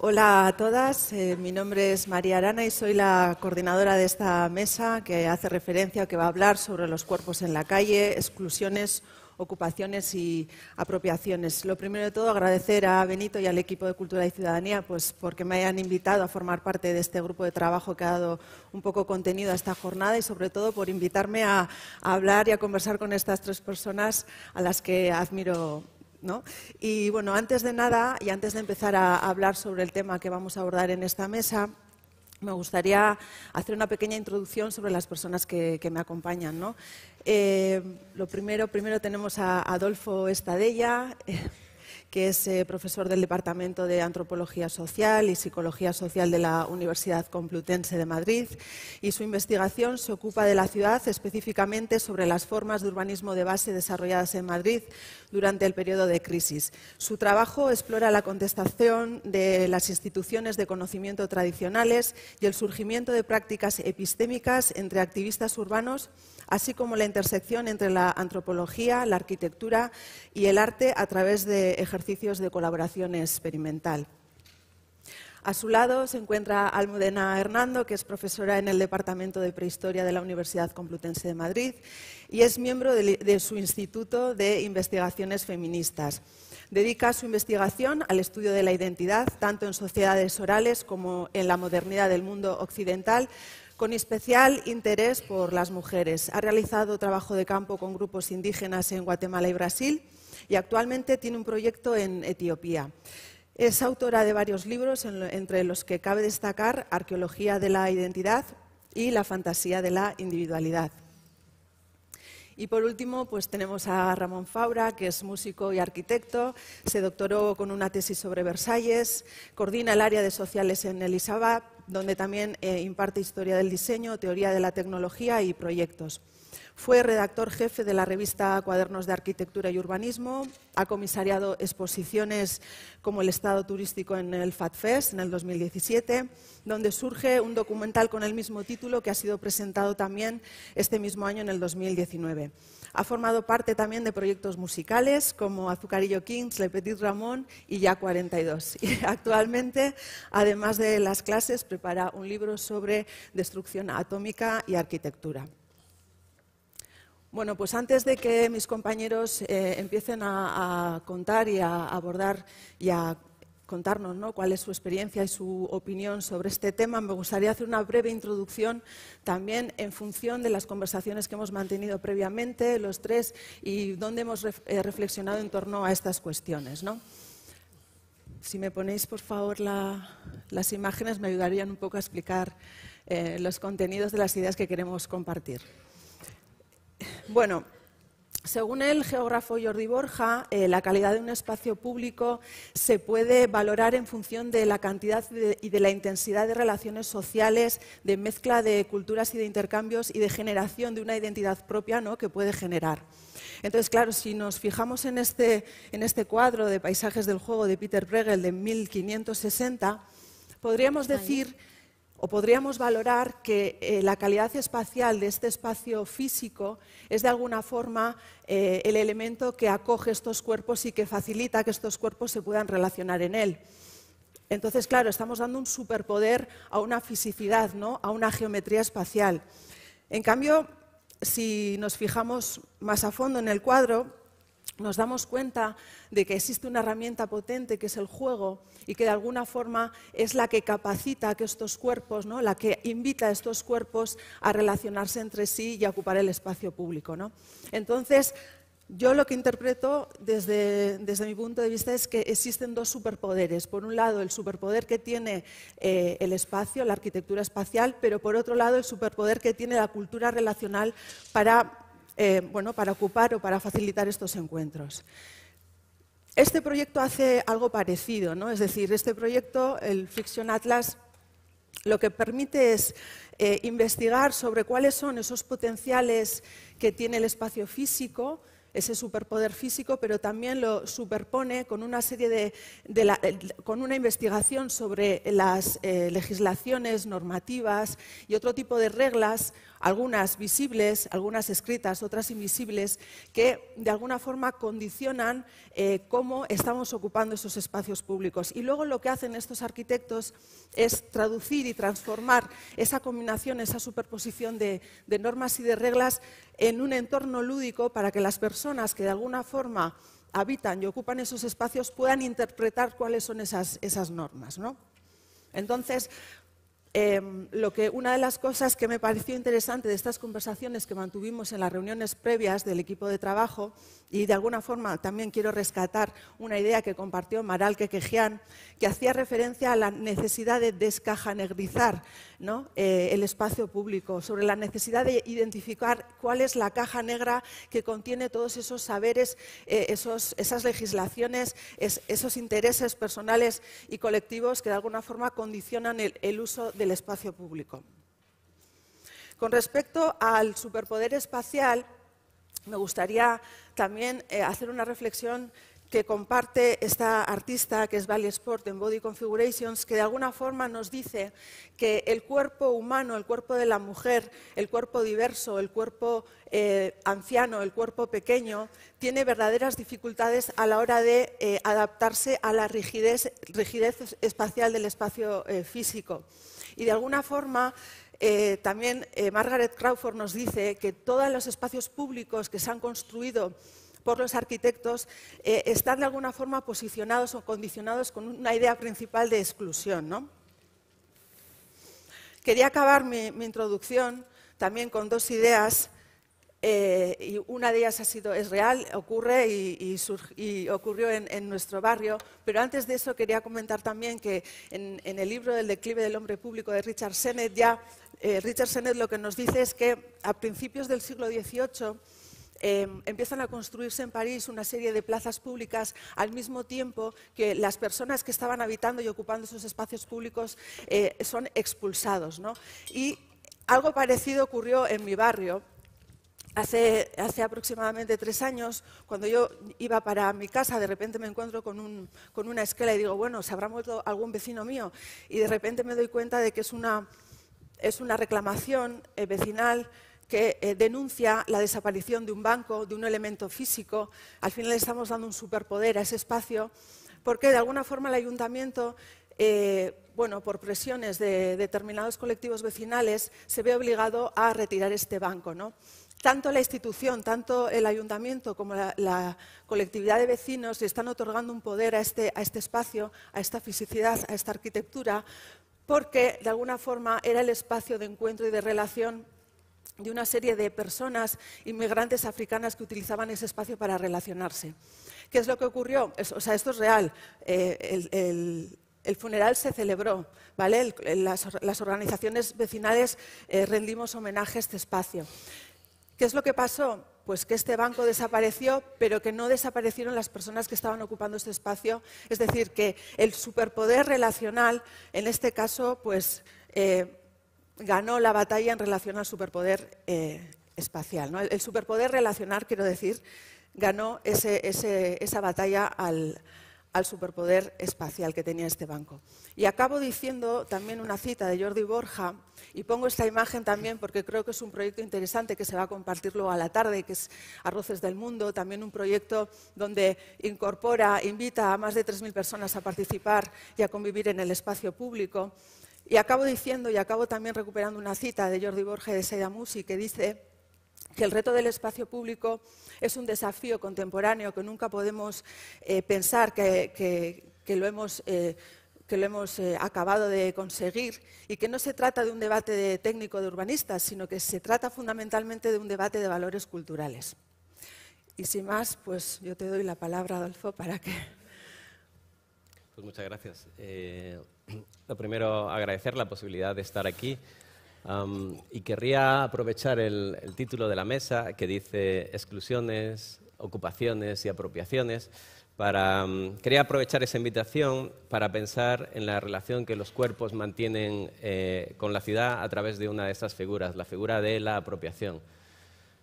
Hola a todas, eh, mi nombre es María Arana y soy la coordinadora de esta mesa que hace referencia, que va a hablar sobre los cuerpos en la calle, exclusiones, ocupaciones y apropiaciones. Lo primero de todo, agradecer a Benito y al equipo de Cultura y Ciudadanía pues, porque me hayan invitado a formar parte de este grupo de trabajo que ha dado un poco contenido a esta jornada y sobre todo por invitarme a, a hablar y a conversar con estas tres personas a las que admiro y bueno, antes de nada y antes de empezar a hablar sobre el tema que vamos a abordar en esta mesa, me gustaría hacer una pequeña introducción sobre las personas que, me acompañan. Eh, lo primero, primero tenemos a Adolfo Estadella. Eh, que es eh, profesor del Departamento de Antropología Social y Psicología Social de la Universidad Complutense de Madrid, y su investigación se ocupa de la ciudad específicamente sobre las formas de urbanismo de base desarrolladas en Madrid durante el periodo de crisis. Su trabajo explora la contestación de las instituciones de conocimiento tradicionales y el surgimiento de prácticas epistémicas entre activistas urbanos así como la intersección entre la antropología, la arquitectura y el arte a través de ejercicios de colaboración experimental. A su lado se encuentra Almudena Hernando, que es profesora en el Departamento de Prehistoria de la Universidad Complutense de Madrid y es miembro de, su Instituto de Investigaciones Feministas. Dedica su investigación al estudio de la identidad, tanto en sociedades orales como en la modernidad del mundo occidental, con especial interés por las mujeres. Ha realizado trabajo de campo con grupos indígenas en Guatemala y Brasil y actualmente tiene un proyecto en Etiopía. Es autora de varios libros, entre los que cabe destacar Arqueología de la Identidad y La Fantasía de la Individualidad. Y por último, pues tenemos a Ramón Faura, que es músico y arquitecto, se doctoró con una tesis sobre Versalles, coordina el área de sociales en Elisabad donde también eh, imparte historia del diseño, teoría de la tecnología y proyectos. Fue redactor jefe de la revista Cuadernos de Arquitectura y Urbanismo, ha comisariado exposiciones como el Estado Turístico en el FATFES en el 2017, donde surge un documental con el mismo título que ha sido presentado también este mismo año en el 2019. Ha formado parte también de proyectos musicales como Azucarillo Kings, Le Petit Ramón y Ya 42. Y actualmente, además de las clases, prepara un libro sobre destrucción atómica y arquitectura. Bueno, pues antes de que mis compañeros eh, empiecen a, contar y a abordar y a contarnos cuál es su experiencia y su opinión sobre este tema, me gustaría hacer una breve introducción también en función de las conversaciones que hemos mantenido previamente, los tres, y dónde hemos eh, reflexionado en torno a estas cuestiones. ¿no? Si me ponéis, por favor, las imágenes, me ayudarían un poco a explicar eh, los contenidos de las ideas que queremos compartir. Bueno, según el geógrafo Jordi Borja, eh, la calidad de un espacio público se puede valorar en función de la cantidad y de la intensidad de relaciones sociales, de mezcla de culturas y de intercambios y de generación de una identidad propia ¿no? que puede generar. Entonces, claro, si nos fijamos en este, en este cuadro de paisajes del juego de Peter Bregel de 1560, podríamos decir o podríamos valorar que eh, la calidad espacial de este espacio físico es de alguna forma eh, el elemento que acoge estos cuerpos y que facilita que estos cuerpos se puedan relacionar en él. Entonces, claro, estamos dando un superpoder a una fisicidad, ¿no? a una geometría espacial. En cambio, si nos fijamos más a fondo en el cuadro, nos damos cuenta de que existe una herramienta potente que es el juego y que de alguna forma es la que capacita a estos cuerpos, ¿no? la que invita a estos cuerpos a relacionarse entre sí y a ocupar el espacio público. Entonces, yo lo que interpreto desde, mi punto de vista es que existen dos superpoderes. Por un lado, el superpoder que tiene eh, el espacio, la arquitectura espacial, pero por otro lado, el superpoder que tiene la cultura relacional para eh, bueno, para ocupar o para facilitar estos encuentros. Este proyecto hace algo parecido, ¿no? es decir, este proyecto, el Fiction Atlas, lo que permite es eh, investigar sobre cuáles son esos potenciales que tiene el espacio físico, ese superpoder físico, pero también lo superpone con una serie de, con una investigación sobre las eh, legislaciones, normativas y otro tipo de reglas algunas visibles, algunas escritas, otras invisibles, que de alguna forma condicionan eh, cómo estamos ocupando esos espacios públicos. Y luego lo que hacen estos arquitectos es traducir y transformar esa combinación, esa superposición de, normas y de reglas en un entorno lúdico para que las personas que de alguna forma habitan y ocupan esos espacios puedan interpretar cuáles son esas, normas. Entonces, Em, lo que, una de las cosas que me pareció interesante de estas conversaciones que mantuvimos en las reuniones previas del equipo de trabajo, y de alguna forma también quiero rescatar una idea que compartió Maral Quequejian, que hacía referencia a la necesidad de descajanegrizar eh, el espacio público, sobre la necesidad de identificar cuál es la caja negra que contiene todos esos saberes, eh, esas legislaciones, esos intereses personales y colectivos que de alguna forma condicionan el, uso del espacio público. Con respecto al superpoder espacial, me gustaría también eh, hacer una reflexión que comparte esta artista, que es Valley Sport en Body Configurations, que de alguna forma nos dice que el cuerpo humano, el cuerpo de la mujer, el cuerpo diverso, el cuerpo eh, anciano, el cuerpo pequeño, tiene verdaderas dificultades a la hora de eh, adaptarse a la rigidez, espacial del espacio eh, físico. Y de alguna forma, también Margaret Crawford nos dice que todos los espacios públicos que se han construido por los arquitectos eh, están de alguna forma posicionados o condicionados con una idea principal de exclusión. ¿no? Quería acabar mi, introducción también con dos ideas. Eh, y una de ellas ha sido, es real, ocurre y, ocurrió en, nuestro barrio, pero antes de eso quería comentar también que en, el libro del declive del hombre público de Richard Sennett, ya eh, Richard Sennett lo que nos dice es que a principios del siglo XVIII Em, empiezan a construirse en París una serie de plazas públicas al mismo tiempo que las personas que estaban habitando y ocupando esos espacios públicos eh, son expulsados. Y algo parecido ocurrió en mi barrio. Hace, aproximadamente tres años, cuando yo iba para mi casa, de repente me encuentro con, una esquela y digo, bueno, se habrá muerto algún vecino mío. Y de repente me doy cuenta de que es una, reclamación eh, vecinal que eh, denuncia la desaparición de un banco, de un elemento físico. Al final estamos dando un superpoder a ese espacio, porque de alguna forma el ayuntamiento, eh, por presiones de determinados colectivos vecinales, se ve obligado a retirar este banco. ¿no? tanto la institución, tanto el ayuntamiento como la, colectividad de vecinos están otorgando un poder a este, a este espacio, a esta fisicidad, a esta arquitectura, porque de alguna forma era el espacio de encuentro y de relación de una serie de personas inmigrantes africanas que utilizaban ese espacio para relacionarse. ¿Qué es lo que ocurrió? o sea, esto es real. Eh, el, funeral se celebró, ¿vale? las, organizaciones vecinales eh, rendimos homenaje a este espacio. ¿Qué es lo que pasó? Pues que este banco desapareció, pero que no desaparecieron las personas que estaban ocupando este espacio. Es decir, que el superpoder relacional, en este caso, pues... Eh, ganó la batalla en relación al superpoder eh, espacial. El, superpoder relacionar, quiero decir, ganó esa batalla al, superpoder espacial que tenía este banco. Y acabo diciendo también una cita de Jordi Borja, y pongo esta imagen también porque creo que es un proyecto interesante que se va a compartir luego a la tarde, que es Arroces del Mundo, también un proyecto donde incorpora, invita a más de 3.000 personas a participar y a convivir en el espacio público. Y acabo diciendo, y acabo también recuperando una cita de Jordi Borges de Musi, que dice que el reto del espacio público es un desafío contemporáneo que nunca podemos eh, pensar que, lo hemos, eh, eh, acabado de conseguir y que no se trata de un debate técnico de urbanistas, sino que se trata fundamentalmente de un debate de valores culturales. Y sin más, pues yo te doy la palabra, Adolfo, para que... Pues muchas gracias. Lo primero, agradecer la posibilidad de estar aquí. Um, y querría aprovechar el, título de la mesa que dice exclusiones, ocupaciones y apropiaciones. Para, um, quería aprovechar esa invitación para pensar en la relación que los cuerpos mantienen eh, con la ciudad a través de una de estas figuras, la figura de la apropiación.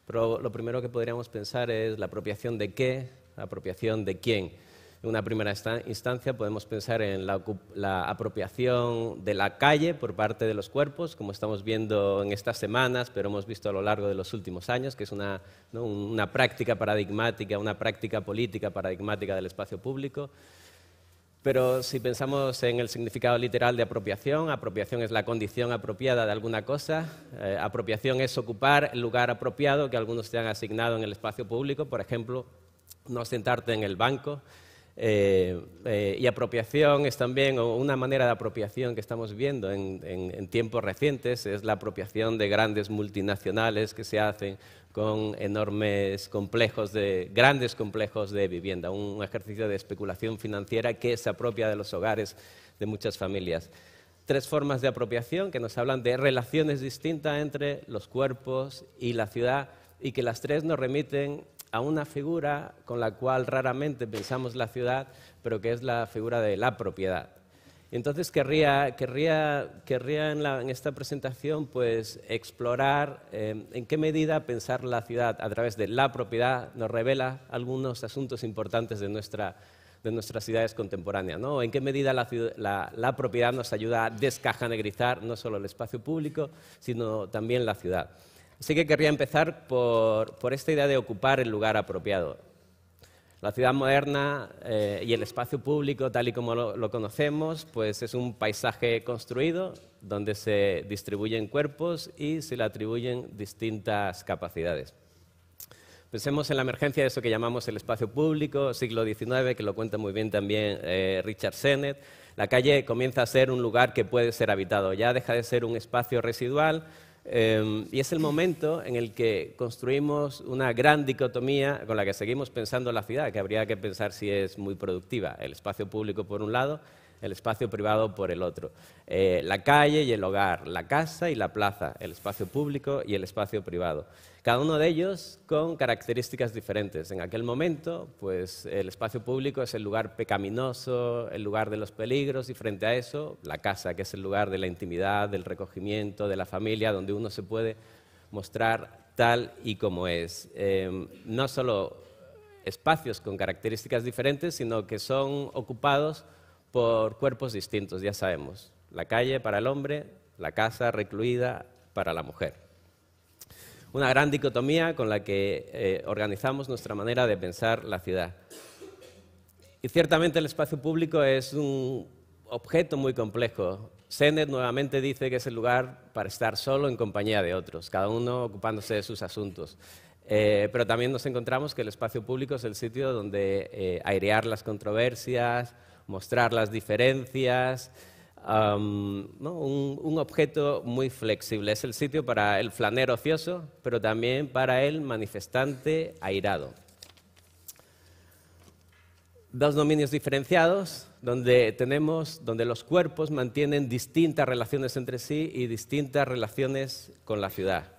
Pero lo primero que podríamos pensar es la apropiación de qué, la apropiación de quién. En una primera instancia podemos pensar en la, apropiación de la calle por parte de los cuerpos, como estamos viendo en estas semanas, pero hemos visto a lo largo de los últimos años, que es una, práctica paradigmática, una práctica política paradigmática del espacio público. Pero si pensamos en el significado literal de apropiación, apropiación es la condición apropiada de alguna cosa, eh, apropiación es ocupar el lugar apropiado que algunos te han asignado en el espacio público, por ejemplo, no sentarte en el banco, eh, eh, y apropiación es también una manera de apropiación que estamos viendo en, tiempos recientes, es la apropiación de grandes multinacionales que se hacen con enormes complejos de, grandes complejos de vivienda, un ejercicio de especulación financiera que se apropia de los hogares de muchas familias. Tres formas de apropiación que nos hablan de relaciones distintas entre los cuerpos y la ciudad y que las tres nos remiten a una figura con la cual raramente pensamos la ciudad, pero que es la figura de la propiedad. Entonces querría, en, esta presentación pues, explorar eh, en qué medida pensar la ciudad a través de la propiedad nos revela algunos asuntos importantes de, nuestras ciudades contemporáneas. ¿no? En qué medida la, la, propiedad nos ayuda a descajanegrizar no solo el espacio público, sino también la ciudad. Así que querría empezar por, esta idea de ocupar el lugar apropiado. La ciudad moderna eh, y el espacio público, tal y como lo, conocemos, pues es un paisaje construido donde se distribuyen cuerpos y se le atribuyen distintas capacidades. Pensemos en la emergencia de eso que llamamos el espacio público, siglo XIX, que lo cuenta muy bien también eh, Richard Sennett. La calle comienza a ser un lugar que puede ser habitado, ya deja de ser un espacio residual Em, y es el momento en el que construimos una gran dicotomía con la que seguimos pensando la ciudad, que habría que pensar si es muy productiva. El espacio público por un lado, el espacio privado por el otro. Eh, la calle y el hogar, la casa y la plaza, el espacio público y el espacio privado cada uno de ellos con características diferentes. En aquel momento, pues el espacio público es el lugar pecaminoso, el lugar de los peligros, y frente a eso, la casa, que es el lugar de la intimidad, del recogimiento, de la familia, donde uno se puede mostrar tal y como es. Em, no solo espacios con características diferentes, sino que son ocupados por cuerpos distintos, ya sabemos. La calle para el hombre, la casa recluida para la mujer una gran dicotomía con la que eh, organizamos nuestra manera de pensar la ciudad. Y ciertamente el espacio público es un objeto muy complejo. Senet nuevamente dice que es el lugar para estar solo en compañía de otros, cada uno ocupándose de sus asuntos. Eh, pero también nos encontramos que el espacio público es el sitio donde eh, airear las controversias, mostrar las diferencias, un, objeto muy flexible. Es el sitio para el flanero ocioso, pero también para el manifestante airado. Dos dominios diferenciados donde los cuerpos mantienen distintas relaciones entre sí y distintas relaciones con la ciudad.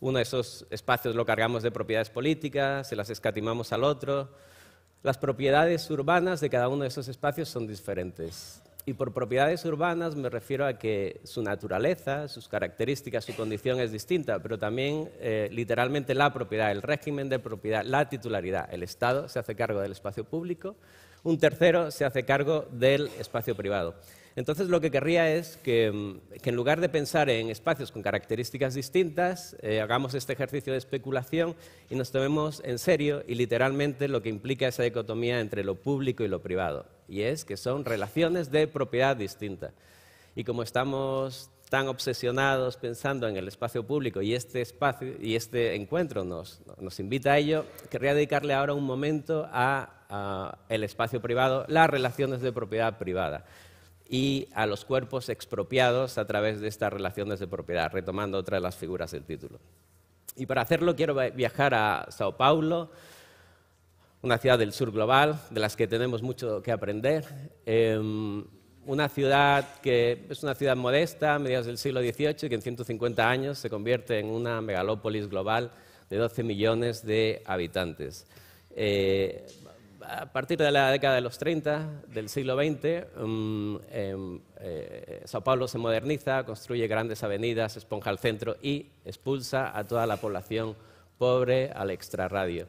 Uno de esos espacios lo cargamos de propiedades políticas, se las escatimamos al otro, las propiedades urbanas de cada uno de esos espacios son diferentes. Y por propiedades urbanas me refiero a que su naturaleza, sus características, su condición es distinta, pero también eh, literalmente la propiedad, el régimen de propiedad, la titularidad. El Estado se hace cargo del espacio público, un tercero se hace cargo del espacio privado. Entonces lo que querría es que, mm, en lugar de pensar en espacios con características distintas, eh, hagamos este ejercicio de especulación y nos tomemos en serio y literalmente lo que implica esa dicotomía entre lo público y lo privado y es que son relaciones de propiedad distinta. Y como estamos tan obsesionados pensando en el espacio público y este espacio y este encuentro nos, invita a ello, querría dedicarle ahora un momento a, a el espacio privado, las relaciones de propiedad privada y a los cuerpos expropiados a través de estas relaciones de propiedad, retomando otra de las figuras del título. Y para hacerlo quiero viajar a Sao Paulo, una ciudad del sur global, de las que tenemos mucho que aprender. Em, una ciudad que es una ciudad modesta, a mediados del siglo XVIII, que en 150 años se convierte en una megalópolis global de 12 millones de habitantes. Eh, a partir de la década de los 30 del siglo XX, em, em, eh, Sao Paulo se moderniza, construye grandes avenidas, esponja el centro y expulsa a toda la población pobre al extrarradio.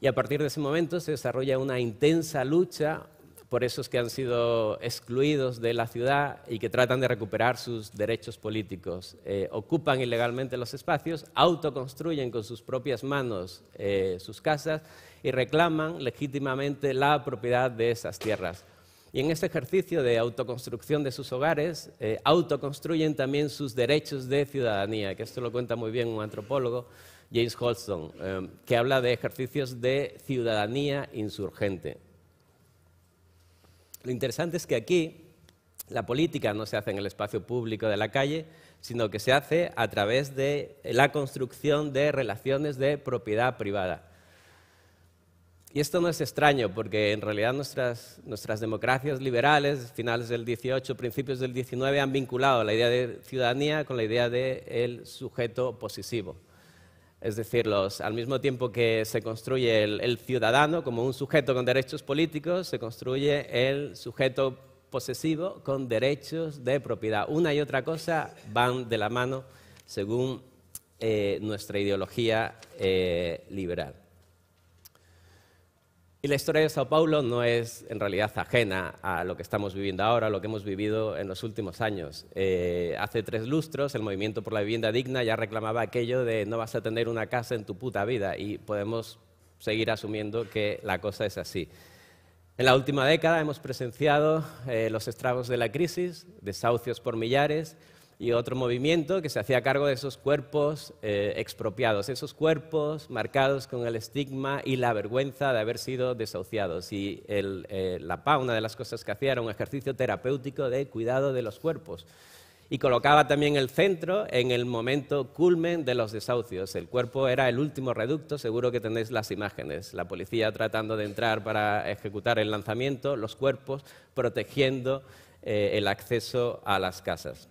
Y a partir de ese momento se desarrolla una intensa lucha por esos que han sido excluidos de la ciudad y que tratan de recuperar sus derechos políticos. Eh, ocupan ilegalmente los espacios, autoconstruyen con sus propias manos eh, sus casas y reclaman legítimamente la propiedad de esas tierras. Y en este ejercicio de autoconstrucción de sus hogares, eh, autoconstruyen también sus derechos de ciudadanía, que esto lo cuenta muy bien un antropólogo, James Holston, em, que habla de ejercicios de ciudadanía insurgente. Lo interesante es que aquí la política no se hace en el espacio público de la calle, sino que se hace a través de la construcción de relaciones de propiedad privada. Y esto no es extraño, porque en realidad nuestras, democracias liberales, finales del 18, principios del 19, han vinculado la idea de ciudadanía con la idea del sujeto posesivo. Es decir, los, al mismo tiempo que se construye el, ciudadano como un sujeto con derechos políticos, se construye el sujeto posesivo con derechos de propiedad. Una y otra cosa van de la mano según eh, nuestra ideología eh, liberal. Y la historia de Sao Paulo no es en realidad ajena a lo que estamos viviendo ahora, a lo que hemos vivido en los últimos años. Eh, hace tres lustros el movimiento por la vivienda digna ya reclamaba aquello de no vas a tener una casa en tu puta vida y podemos seguir asumiendo que la cosa es así. En la última década hemos presenciado eh, los estragos de la crisis, desahucios por millares, y otro movimiento que se hacía cargo de esos cuerpos eh, expropiados, esos cuerpos marcados con el estigma y la vergüenza de haber sido desahuciados. Y eh, la PA, una de las cosas que hacía era un ejercicio terapéutico de cuidado de los cuerpos. Y colocaba también el centro en el momento culmen de los desahucios. El cuerpo era el último reducto, seguro que tenéis las imágenes. La policía tratando de entrar para ejecutar el lanzamiento, los cuerpos protegiendo eh, el acceso a las casas.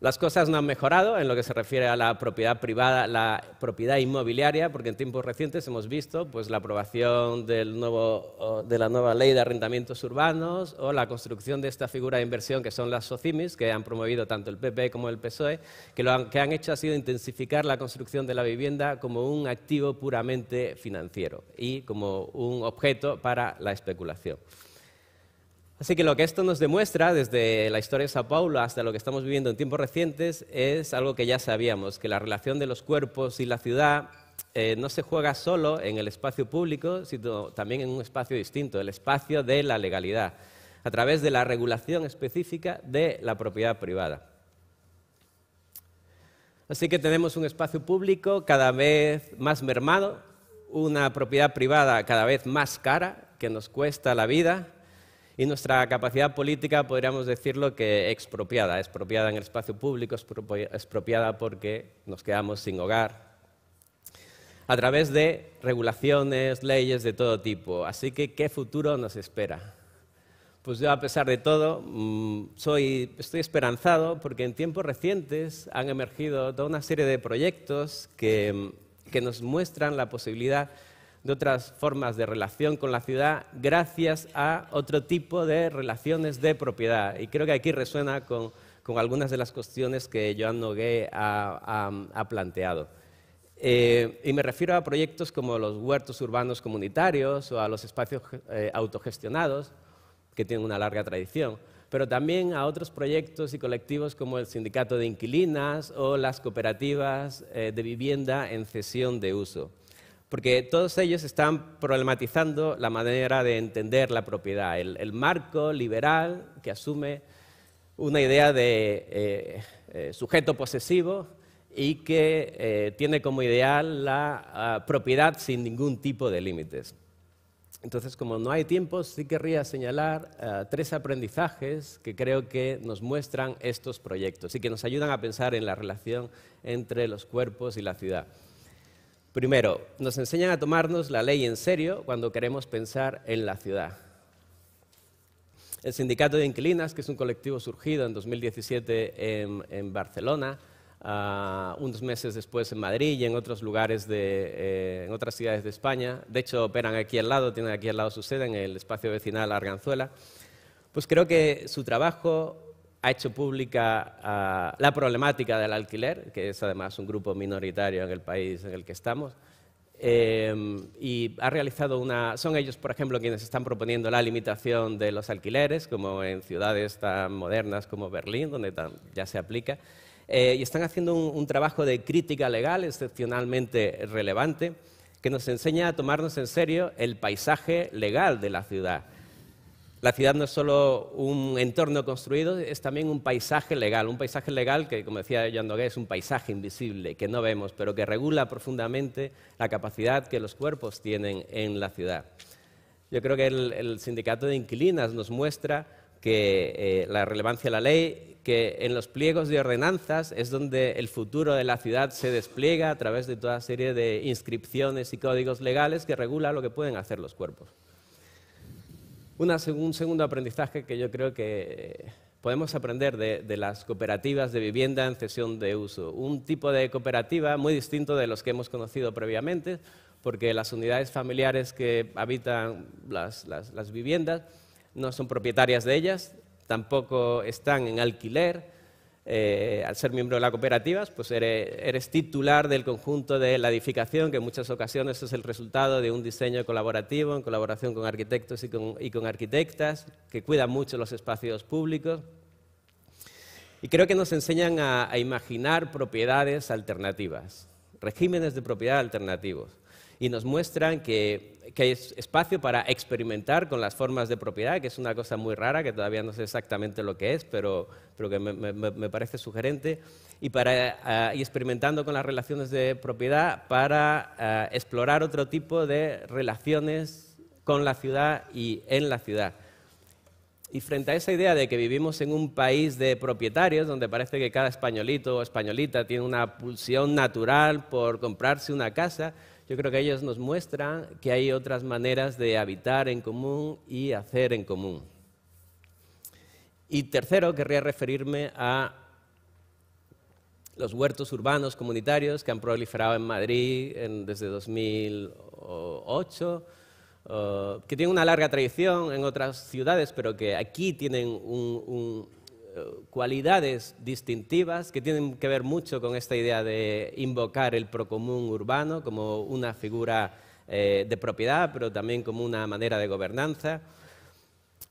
Las cosas no han mejorado en lo que se refiere a la propiedad privada, la propiedad inmobiliaria, porque en tiempos recientes hemos visto pues, la aprobación de la nueva ley de arrendamientos urbanos o la construcción de esta figura de inversión que son las SOCIMIS, que han promovido tanto el PP como el PSOE, que lo que han hecho ha sido intensificar la construcción de la vivienda como un activo puramente financiero y como un objeto para la especulación. Así que lo que esto nos demuestra desde la historia de Sao Paulo hasta lo que estamos viviendo en tiempos recientes es algo que ya sabíamos, que la relación de los cuerpos y la ciudad eh, no se juega solo en el espacio público, sino también en un espacio distinto, el espacio de la legalidad, a través de la regulación específica de la propiedad privada. Así que tenemos un espacio público cada vez más mermado, una propiedad privada cada vez más cara, que nos cuesta la vida y nuestra capacidad política, podríamos decirlo que expropiada, expropiada en el espacio público, expropiada porque nos quedamos sin hogar, a través de regulaciones, leyes de todo tipo. Así que, ¿qué futuro nos espera? Pues yo, a pesar de todo, mm, soy, estoy esperanzado porque en tiempos recientes han emergido toda una serie de proyectos que, que nos muestran la posibilidad de otras formas de relación con la ciudad gracias a otro tipo de relaciones de propiedad. Y creo que aquí resuena con, con algunas de las cuestiones que Joan Nogué ha, ha, planteado. Eh, y me refiero a proyectos como los huertos urbanos comunitarios o a los espacios eh, autogestionados, que tienen una larga tradición pero también a otros proyectos y colectivos como el Sindicato de Inquilinas o las cooperativas eh, de vivienda en cesión de uso porque todos ellos están problematizando la manera de entender la propiedad, el, marco liberal que asume una idea de eh, eh, sujeto posesivo y que eh, tiene como ideal la ah, propiedad sin ningún tipo de límites. Entonces, como no hay tiempo, sí querría señalar ah, tres aprendizajes que creo que nos muestran estos proyectos y que nos ayudan a pensar en la relación entre los cuerpos y la ciudad. Primero, nos enseñan a tomarnos la ley en serio cuando queremos pensar en la ciudad. El Sindicato de Inquilinas, que es un colectivo surgido en 2017 en, Barcelona, ah, unos meses después en Madrid y en otros lugares, de, eh, en otras ciudades de España, de hecho operan aquí al lado, tienen aquí al lado su sede en el espacio vecinal Arganzuela, pues creo que su trabajo ha hecho pública ah, la problemática del alquiler, que es además un grupo minoritario en el país en el que estamos. Em, y ha realizado una. Son ellos, por ejemplo, quienes están proponiendo la limitación de los alquileres, como en ciudades tan modernas como Berlín, donde ya se aplica. Eh, y están haciendo un, trabajo de crítica legal excepcionalmente relevante que nos enseña a tomarnos en serio el paisaje legal de la ciudad. La ciudad no es solo un entorno construido, es también un paisaje legal, un paisaje legal que, como decía Joan es un paisaje invisible, que no vemos, pero que regula profundamente la capacidad que los cuerpos tienen en la ciudad. Yo creo que el, sindicato de inquilinas nos muestra que eh, la relevancia de la ley, que en los pliegos de ordenanzas es donde el futuro de la ciudad se despliega a través de toda serie de inscripciones y códigos legales que regula lo que pueden hacer los cuerpos un segundo aprendizaje que yo creo que eh, podemos aprender de, las cooperativas de vivienda en cesión de uso. Un tipo de cooperativa muy distinto de los que hemos conocido previamente, porque las unidades familiares que habitan las viviendas no son propietarias de ellas, tampoco están en alquiler, eh, al ser miembro de la cooperativa pues eres, titular del conjunto de la edificación, que en muchas ocasiones es el resultado de un diseño colaborativo, en colaboración con arquitectos y con, arquitectas, que cuidan mucho los espacios públicos. Y creo que nos enseñan a imaginar propiedades alternativas, regímenes de propiedad alternativos y nos muestran que, que hay espacio para experimentar con las formas de propiedad, que es una cosa muy rara, que todavía no sé exactamente lo que es, pero, pero que me, me, me parece sugerente, y, para, ah, y experimentando con las relaciones de propiedad para ah, explorar otro tipo de relaciones con la ciudad y en la ciudad. Y frente a esa idea de que vivimos en un país de propietarios, donde parece que cada españolito o españolita tiene una pulsión natural por comprarse una casa, yo creo que ellos nos muestran que hay otras maneras de habitar en común y hacer en común. Y tercero, querría referirme a los huertos urbanos comunitarios que han proliferado en Madrid desde 2008, eh, que tienen una larga tradición en otras ciudades, pero que aquí tienen un cualidades distintivas que tienen que ver mucho con esta idea de invocar el procomún urbano como una figura eh, de propiedad, pero también como una manera de gobernanza.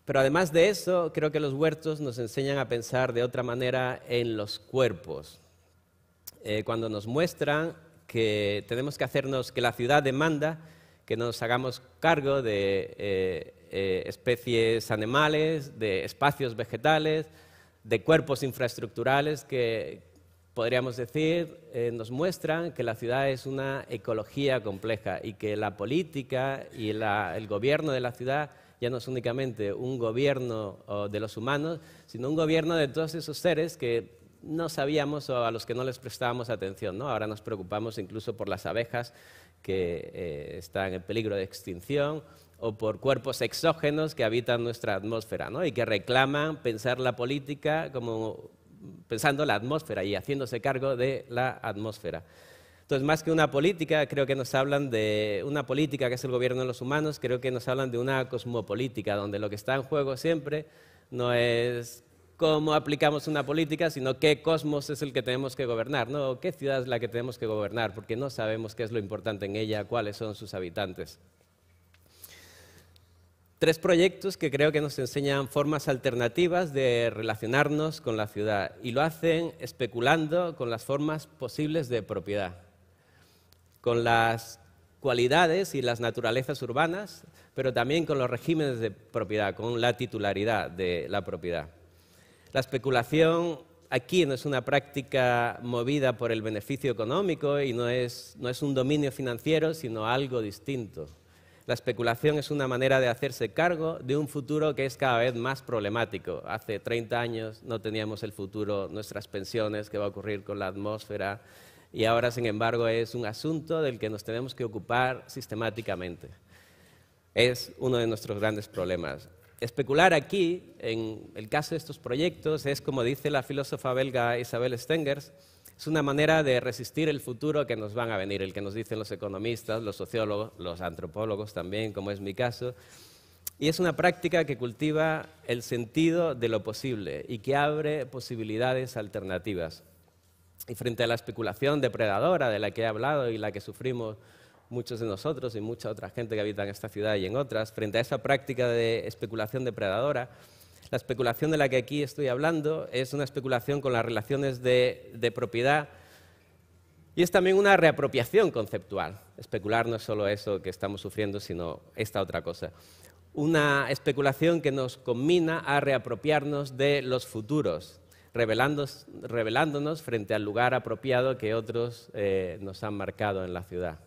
Pero además de eso, creo que los huertos nos enseñan a pensar de otra manera en los cuerpos. Eh, cuando nos muestran que tenemos que hacernos, que la ciudad demanda que nos hagamos cargo de eh, especies animales, de espacios vegetales, de cuerpos infraestructurales que podríamos decir eh, nos muestran que la ciudad es una ecología compleja y que la política y el gobierno de la ciudad ya no es únicamente un gobierno de los humanos, sino un gobierno de todos esos seres que no sabíamos o a los que no les prestábamos atención. Ahora nos preocupamos incluso por las abejas que eh, están en peligro de extinción o por cuerpos exógenos que habitan nuestra atmósfera ¿no? y que reclaman pensar la política como pensando la atmósfera y haciéndose cargo de la atmósfera. Entonces, más que una política, creo que nos hablan de una política que es el gobierno de los humanos, creo que nos hablan de una cosmopolítica, donde lo que está en juego siempre no es cómo aplicamos una política, sino qué cosmos es el que tenemos que gobernar, ¿no? qué ciudad es la que tenemos que gobernar, porque no sabemos qué es lo importante en ella, cuáles son sus habitantes tres proyectos que creo que nos enseñan formas alternativas de relacionarnos con la ciudad y lo hacen especulando con las formas posibles de propiedad, con las cualidades y las naturalezas urbanas, pero también con los regímenes de propiedad, con la titularidad de la propiedad. La especulación aquí no es una práctica movida por el beneficio económico y no es, no es un dominio financiero, sino algo distinto la especulación es una manera de hacerse cargo de un futuro que es cada vez más problemático. Hace 30 años no teníamos el futuro, nuestras pensiones, qué va a ocurrir con la atmósfera, y ahora, sin embargo, es un asunto del que nos tenemos que ocupar sistemáticamente. Es uno de nuestros grandes problemas. Especular aquí, en el caso de estos proyectos, es como dice la filósofa belga Isabel Stengers, es una manera de resistir el futuro que nos van a venir, el que nos dicen los economistas, los sociólogos, los antropólogos también, como es mi caso. Y es una práctica que cultiva el sentido de lo posible y que abre posibilidades alternativas. Y frente a la especulación depredadora de la que he hablado y la que sufrimos muchos de nosotros y mucha otra gente que habita en esta ciudad y en otras, frente a esa práctica de especulación depredadora, la especulación de la que aquí estoy hablando es una especulación con las relaciones de, propiedad y es también una reapropiación conceptual. Especular no es solo eso que estamos sufriendo, sino esta otra cosa. Una especulación que nos combina a reapropiarnos de los futuros, revelándonos frente al lugar apropiado que otros eh, nos han marcado en la ciudad.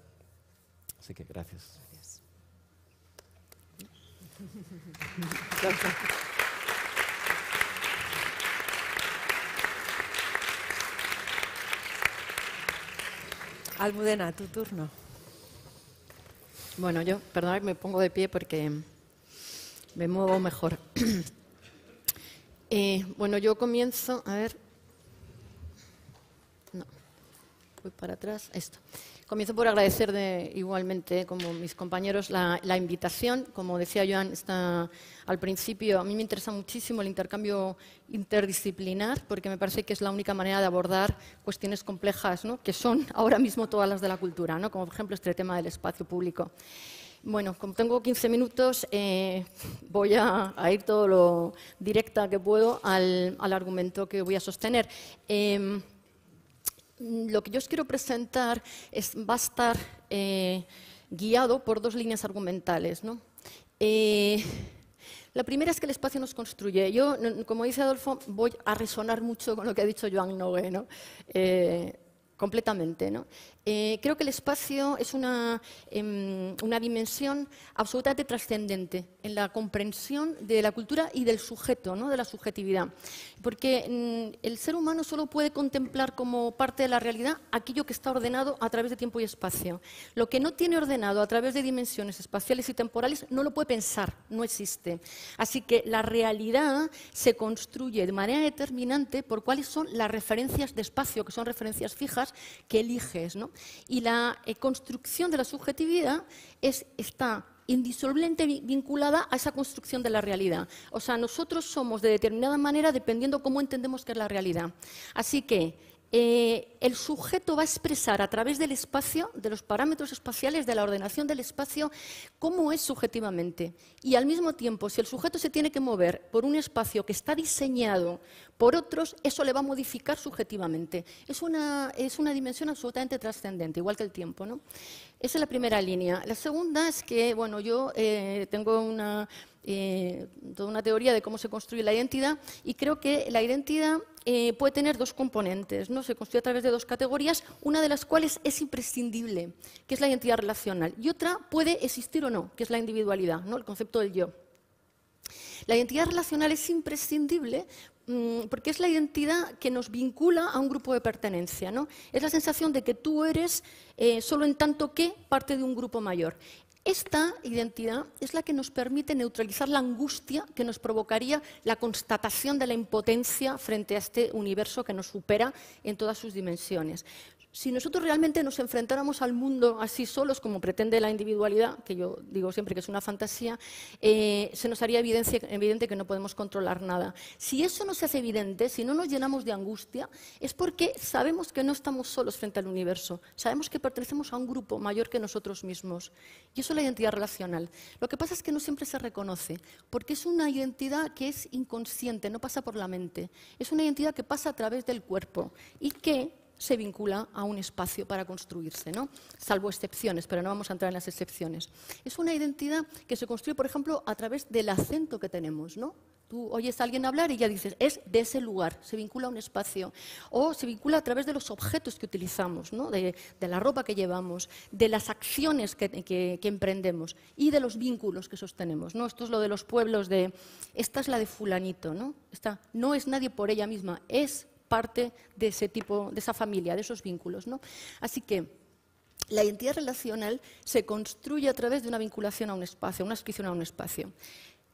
Así que gracias. gracias. Almudena, tu turno. Bueno, yo, perdón, me pongo de pie porque me muevo mejor. Eh, bueno, yo comienzo, a ver. No, voy para atrás, esto. Comienzo por agradecer de, igualmente, como mis compañeros, la, invitación. Como decía Joan está, al principio, a mí me interesa muchísimo el intercambio interdisciplinar porque me parece que es la única manera de abordar cuestiones complejas, que son ahora mismo todas las de la cultura, como por ejemplo este tema del espacio público. Bueno, como tengo 15 minutos, eh, voy a, ir todo lo directa que puedo al, argumento que voy a sostener. Em, lo que yo os quiero presentar es, va a estar eh, guiado por dos líneas argumentales. Eh, la primera es que el espacio nos construye. Yo, como dice Adolfo, voy a resonar mucho con lo que ha dicho Joan Nogue, eh, completamente. Eh, creo que el espacio es em, una, dimensión absolutamente trascendente en la comprensión de la cultura y del sujeto, ¿no? de la subjetividad. Porque mm, el ser humano solo puede contemplar como parte de la realidad aquello que está ordenado a través de tiempo y espacio. Lo que no tiene ordenado a través de dimensiones espaciales y temporales no lo puede pensar, no existe. Así que la realidad se construye de manera determinante por cuáles son las referencias de espacio, que son referencias fijas que eliges. ¿no? y la eh, construcción de la subjetividad está indisolublemente vinculada a esa construcción de la realidad. O sea, nosotros somos de determinada manera dependiendo cómo entendemos que es la realidad. Así que eh, el sujeto va a expresar a través del espacio, de los parámetros espaciales, de la ordenación del espacio, cómo es subjetivamente. Y al mismo tiempo, si el sujeto se tiene que mover por un espacio que está diseñado por otros, eso le va a modificar subjetivamente. Es una, dimensión absolutamente trascendente, igual que el tiempo. ¿no? Esa es la primera línea. La segunda es que, bueno, yo eh, tengo una eh, toda una teoría de cómo se construye la identidad y creo que la identidad eh, puede tener dos componentes, ¿no? se construye a través de dos categorías, una de las cuales es imprescindible, que es la identidad relacional, y otra puede existir o no, que es la individualidad, ¿no? el concepto del yo. La identidad relacional es imprescindible mm, porque es la identidad que nos vincula a un grupo de pertenencia. ¿no? Es la sensación de que tú eres eh, solo en tanto que parte de un grupo mayor. Esta identidad es la que nos permite neutralizar la angustia que nos provocaría la constatación de la impotencia frente a este universo que nos supera en todas sus dimensiones si nosotros realmente nos enfrentáramos al mundo así solos, como pretende la individualidad, que yo digo siempre que es una fantasía, eh, se nos haría evidente que no podemos controlar nada. Si eso no se hace evidente, si no nos llenamos de angustia, es porque sabemos que no estamos solos frente al universo, sabemos que pertenecemos a un grupo mayor que nosotros mismos. Y eso es la identidad relacional. Lo que pasa es que no siempre se reconoce, porque es una identidad que es inconsciente, no pasa por la mente, es una identidad que pasa a través del cuerpo y que se vincula a un espacio para construirse, ¿no? salvo excepciones, pero no vamos a entrar en las excepciones. Es una identidad que se construye, por ejemplo, a través del acento que tenemos. ¿no? Tú oyes a alguien hablar y ya dices, es de ese lugar, se vincula a un espacio. O se vincula a través de los objetos que utilizamos, ¿no? de, la ropa que llevamos, de las acciones que, que, emprendemos y de los vínculos que sostenemos. ¿no? Esto es lo de los pueblos de, esta es la de fulanito, ¿no? Esta no es nadie por ella misma, es parte de ese tipo, de esa familia, de esos vínculos. ¿no? Así que la identidad relacional se construye a través de una vinculación a un espacio, una ascripción a un espacio.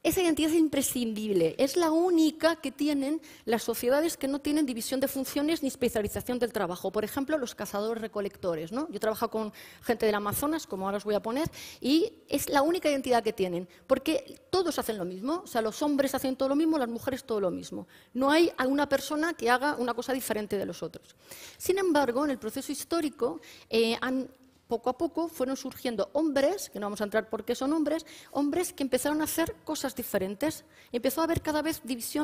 Esa identidad es imprescindible, es la única que tienen las sociedades que no tienen división de funciones ni especialización del trabajo. Por ejemplo, los cazadores-recolectores. ¿no? Yo trabajo con gente del Amazonas, como ahora os voy a poner, y es la única identidad que tienen, porque todos hacen lo mismo, o sea, los hombres hacen todo lo mismo, las mujeres todo lo mismo. No hay alguna persona que haga una cosa diferente de los otros. Sin embargo, en el proceso histórico eh, han poco a poco fueron surgiendo hombres, que no vamos a entrar porque son hombres, hombres que empezaron a hacer cosas diferentes. Empezó a haber cada vez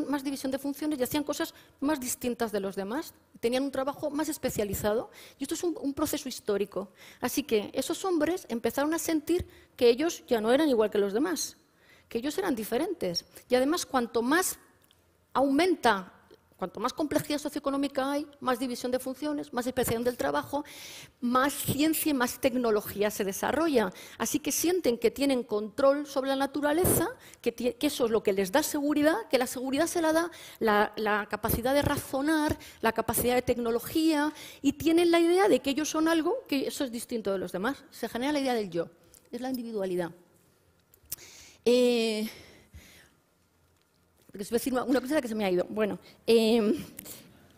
más división de funciones y hacían cosas más distintas de los demás. Tenían un trabajo más especializado. Y esto es un proceso histórico. Así que esos hombres empezaron a sentir que ellos ya no eran igual que los demás, que ellos eran diferentes. Y además, cuanto más aumenta cuanto más complejidad socioeconómica hay, más división de funciones, más especialización del trabajo, más ciencia y más tecnología se desarrolla. Así que sienten que tienen control sobre la naturaleza, que, eso es lo que les da seguridad, que la seguridad se la da la, capacidad de razonar, la capacidad de tecnología, y tienen la idea de que ellos son algo que eso es distinto de los demás. Se genera la idea del yo, es la individualidad. Eh, porque se a decir una cosa que se me ha ido. Bueno, em,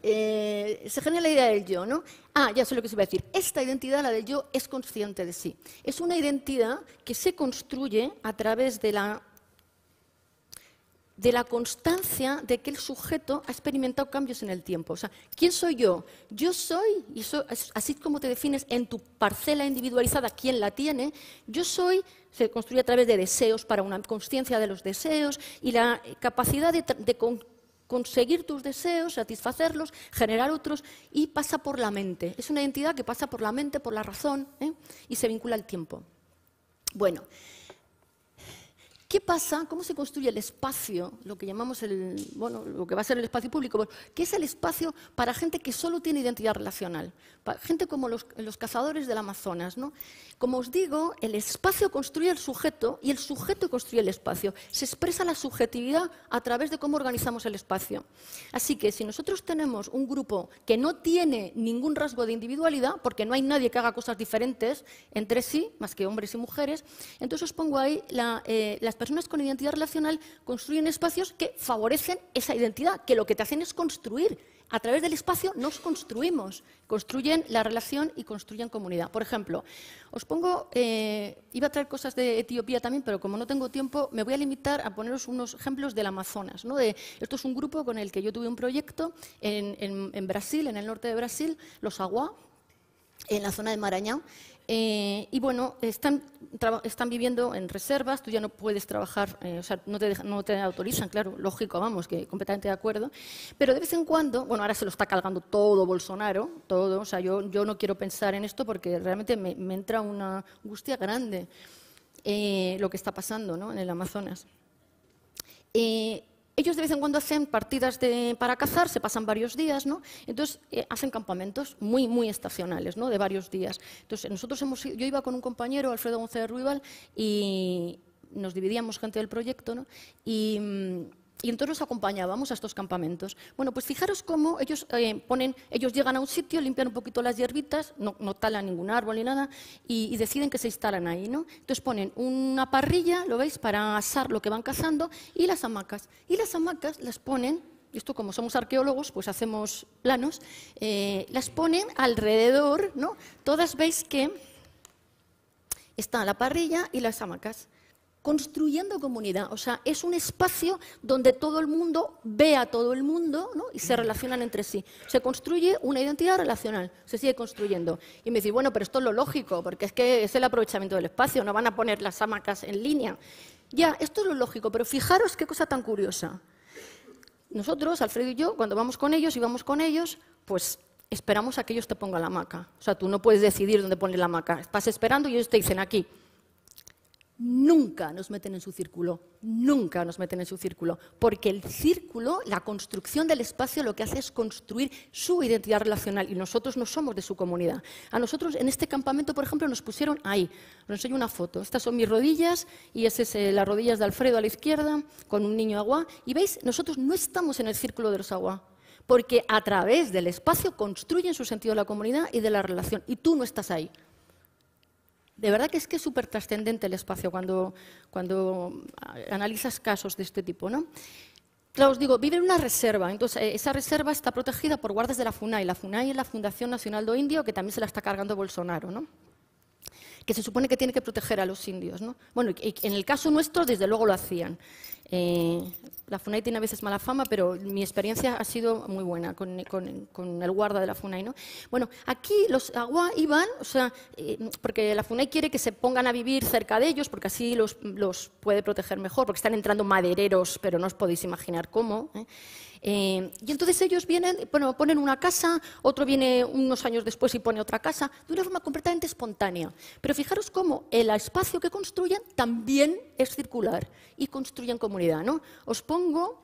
eh, se genera la idea del yo, ¿no? Ah, ya sé lo que se va a decir. Esta identidad, la del yo, es consciente de sí. Es una identidad que se construye a través de la de la constancia de que el sujeto ha experimentado cambios en el tiempo. O sea, ¿quién soy yo? Yo soy, y así como te defines en tu parcela individualizada, quién la tiene, yo soy, se construye a través de deseos, para una conciencia de los deseos y la capacidad de, conseguir tus deseos, satisfacerlos, generar otros, y pasa por la mente. Es una identidad que pasa por la mente, por la razón, ¿eh? y se vincula al tiempo. Bueno, ¿Qué pasa? ¿Cómo se construye el espacio, lo que llamamos el, bueno, lo que va a ser el espacio público? ¿Qué es el espacio para gente que solo tiene identidad relacional, para gente como los, cazadores del Amazonas. ¿no? Como os digo, el espacio construye el sujeto y el sujeto construye el espacio. Se expresa la subjetividad a través de cómo organizamos el espacio. Así que si nosotros tenemos un grupo que no tiene ningún rasgo de individualidad, porque no hay nadie que haga cosas diferentes entre sí, más que hombres y mujeres, entonces os pongo ahí la, eh, las personas con identidad relacional construyen espacios que favorecen esa identidad, que lo que te hacen es construir. A través del espacio nos construimos, construyen la relación y construyen comunidad. Por ejemplo, os pongo, eh, iba a traer cosas de Etiopía también, pero como no tengo tiempo, me voy a limitar a poneros unos ejemplos del Amazonas. esto es un grupo con el que yo tuve un proyecto en, Brasil, en el norte de Brasil, los Agua, en la zona de Marañón. Eh, y bueno, están, viviendo en reservas, tú ya no puedes trabajar, eh, o sea, no te, no te, autorizan, claro, lógico, vamos, que completamente de acuerdo. Pero de vez en cuando, bueno, ahora se lo está cargando todo Bolsonaro, todo, o sea, yo, yo no quiero pensar en esto porque realmente me, entra una angustia grande eh, lo que está pasando en el Amazonas ellos de vez en cuando hacen partidas de, para cazar, se pasan varios días, ¿no? Entonces eh, hacen campamentos muy, muy estacionales, ¿no? De varios días. Entonces nosotros hemos, yo iba con un compañero, Alfredo González Ruibal, y nos dividíamos gente del proyecto, ¿no? Y mm, y entonces los acompañábamos a estos campamentos. Bueno, pues fijaros cómo ellos eh, ponen, ellos llegan a un sitio, limpian un poquito las hierbitas, no, talan ningún árbol ni nada, y, deciden que se instalan ahí, ¿no? Entonces ponen una parrilla, ¿lo veis?, para asar lo que van cazando, y las hamacas. Y las hamacas las ponen, y esto como somos arqueólogos, pues hacemos planos, eh, las ponen alrededor, ¿no? Todas veis que está la parrilla y las hamacas construyendo comunidad. O sea, es un espacio donde todo el mundo ve a todo el mundo y se mm. relacionan entre sí. Se construye una identidad relacional, se sigue construyendo. Y me dice, bueno, pero esto es lo lógico, porque es que es el aprovechamiento del espacio, no van a poner las hamacas en línea. Ya, esto es lo lógico, pero fijaros qué cosa tan curiosa. Nosotros, Alfredo y yo, cuando vamos con ellos y vamos con ellos, pues esperamos a que ellos te pongan la hamaca. O sea, tú no puedes decidir dónde poner la hamaca. Estás esperando y ellos te dicen aquí nunca nos meten en su círculo, nunca nos meten en su círculo, porque el círculo, la construcción del espacio lo que hace es construir su identidad relacional y nosotros no somos de su comunidad. A nosotros en este campamento, por ejemplo, nos pusieron ahí, os enseño una foto, estas son mis rodillas y esas son eh, las rodillas de Alfredo a la izquierda con un niño agua y veis, nosotros no estamos en el círculo de los agua, porque a través del espacio construyen su sentido de la comunidad y de la relación. Y tú no estás ahí. De verdad que es que es súper trascendente el espacio cuando, cuando eh, analizas casos de este tipo, ¿no? Claro, os digo, vive en una reserva, entonces eh, esa reserva está protegida por guardias de la FUNAI. La FUNAI es la Fundación Nacional de Indio, que también se la está cargando Bolsonaro, ¿no? que se supone que tiene que proteger a los indios. ¿no? Bueno, en el caso nuestro, desde luego lo hacían. Eh, la FUNAI tiene a veces mala fama, pero mi experiencia ha sido muy buena con, el guarda de la FUNAI. ¿no? Bueno, aquí los agua iban, o sea, eh, porque la FUNAI quiere que se pongan a vivir cerca de ellos, porque así los, puede proteger mejor, porque están entrando madereros, pero no os podéis imaginar cómo. ¿eh? y entonces ellos vienen, bueno, ponen una casa, otro viene unos años después y pone otra casa, de una forma completamente espontánea. Pero fijaros cómo el espacio que construyen también es circular y construyen como ¿no? Os pongo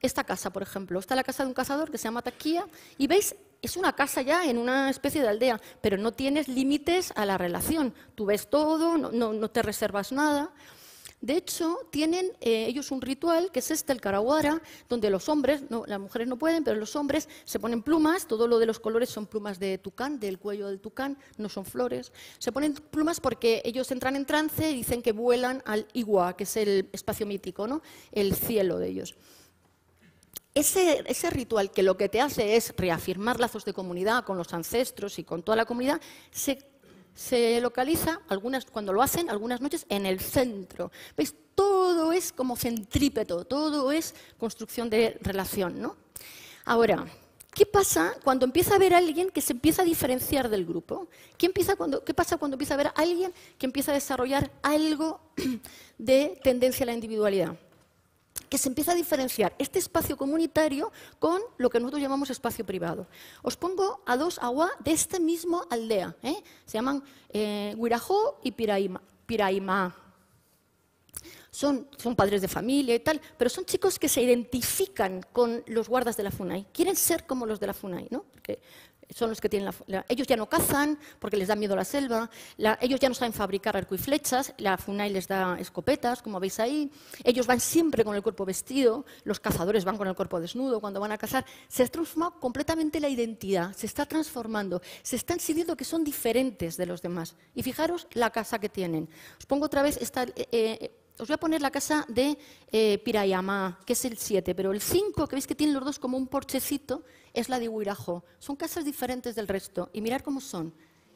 esta casa, por ejemplo. Está la casa de un cazador que se llama Taquía y veis, es una casa ya en una especie de aldea, pero no tienes límites a la relación. Tú ves todo, no te reservas nada. De hecho, tienen eh, ellos un ritual que es este, el caraguara, donde los hombres, no, las mujeres no pueden, pero los hombres se ponen plumas, todo lo de los colores son plumas de tucán, del cuello del tucán, no son flores. Se ponen plumas porque ellos entran en trance y dicen que vuelan al igua, que es el espacio mítico, ¿no? el cielo de ellos. Ese, ese, ritual que lo que te hace es reafirmar lazos de comunidad con los ancestros y con toda la comunidad, se se localiza, algunas, cuando lo hacen, algunas noches en el centro. ¿Veis? Todo es como centrípeto, todo es construcción de relación, ¿no? Ahora, ¿qué pasa cuando empieza a haber alguien que se empieza a diferenciar del grupo? ¿Qué, ¿Qué pasa cuando empieza a haber alguien que empieza a desarrollar algo de tendencia a la individualidad? que se empieza a diferenciar este espacio comunitario con lo que nosotros llamamos espacio privado. Os pongo a dos agua de este mismo aldea, ¿eh? se llaman eh, Guirajó y Piraima. Son, son, padres de familia y tal, pero son chicos que se identifican con los guardas de la FUNAI, quieren ser como los de la FUNAI, ¿no? son los que tienen la, ellos ya no cazan porque les da miedo la selva, ellos ya no saben fabricar arco y flechas, la FUNAI les da escopetas, como veis ahí, ellos van siempre con el cuerpo vestido, los cazadores van con el cuerpo desnudo cuando van a cazar, se ha transformado completamente la identidad, se está transformando, se están sintiendo que son diferentes de los demás. Y fijaros la casa que tienen. Os pongo otra vez esta... Eh, eh, os voy a poner la casa de eh, que es el 7, pero el 5, que veis que tienen los dos como un porchecito, es la de Huirajo. Son casas diferentes del resto, y mirar cómo son.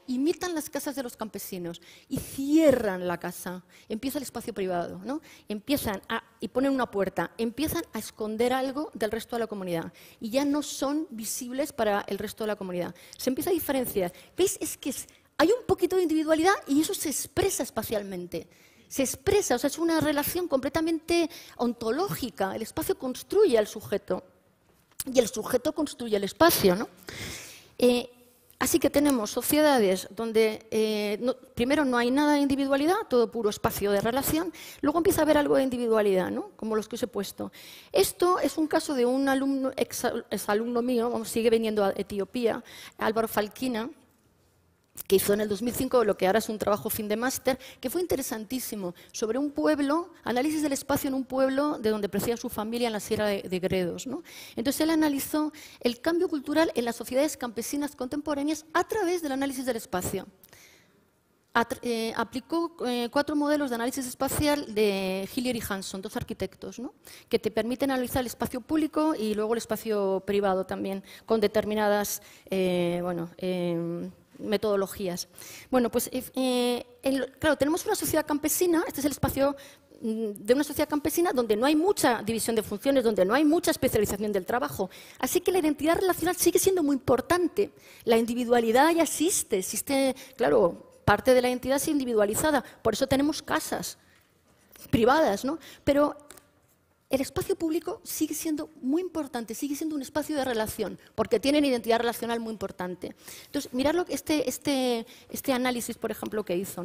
Imitan las casas de los campesinos y cierran la casa. Empieza el espacio privado, ¿no? Empiezan a, y ponen una puerta, empiezan a esconder algo del resto de la comunidad y ya no son visibles para el resto de la comunidad. Se empieza a diferenciar. ¿Veis? Es que hay un poquito de individualidad y eso se expresa espacialmente se expresa, o sea, es una relación completamente ontológica. El espacio construye al sujeto y el sujeto construye el espacio, ¿no? Eh, así que tenemos sociedades donde eh, primero no hay nada de individualidad, todo puro espacio de relación, luego empieza a haber algo de individualidad, ¿no? como los que os he puesto. Esto es un caso de un alumno, ex, alumno mío, sigue viniendo a Etiopía, Álvaro Falquina, que hizo en el 2005 lo que ahora es un trabajo fin de máster, que fue interesantísimo, sobre un pueblo, análisis del espacio en un pueblo de donde procedía su familia en la Sierra de, Gredos. Entonces él analizó el cambio cultural en las sociedades campesinas contemporáneas a través del análisis del espacio. Eh, aplicó eh, cuatro modelos de análisis espacial de Hillier y Hanson, dos arquitectos, que te permiten analizar el espacio público y luego el espacio privado también, con determinadas... Eh, em, metodologías. Bueno, pues eh, eh, claro, tenemos una sociedad campesina, este es el espacio mm, de una sociedad campesina donde no hay mucha división de funciones, donde no hay mucha especialización del trabajo. Así que la identidad relacional sigue siendo muy importante. La individualidad ya existe, existe, claro, parte de la identidad es individualizada, por eso tenemos casas privadas, ¿no? Pero el espacio público sigue siendo muy importante, sigue siendo un espacio de relación, porque tienen identidad relacional muy importante. Entonces, mirad que este, este, este, análisis, por ejemplo, que hizo.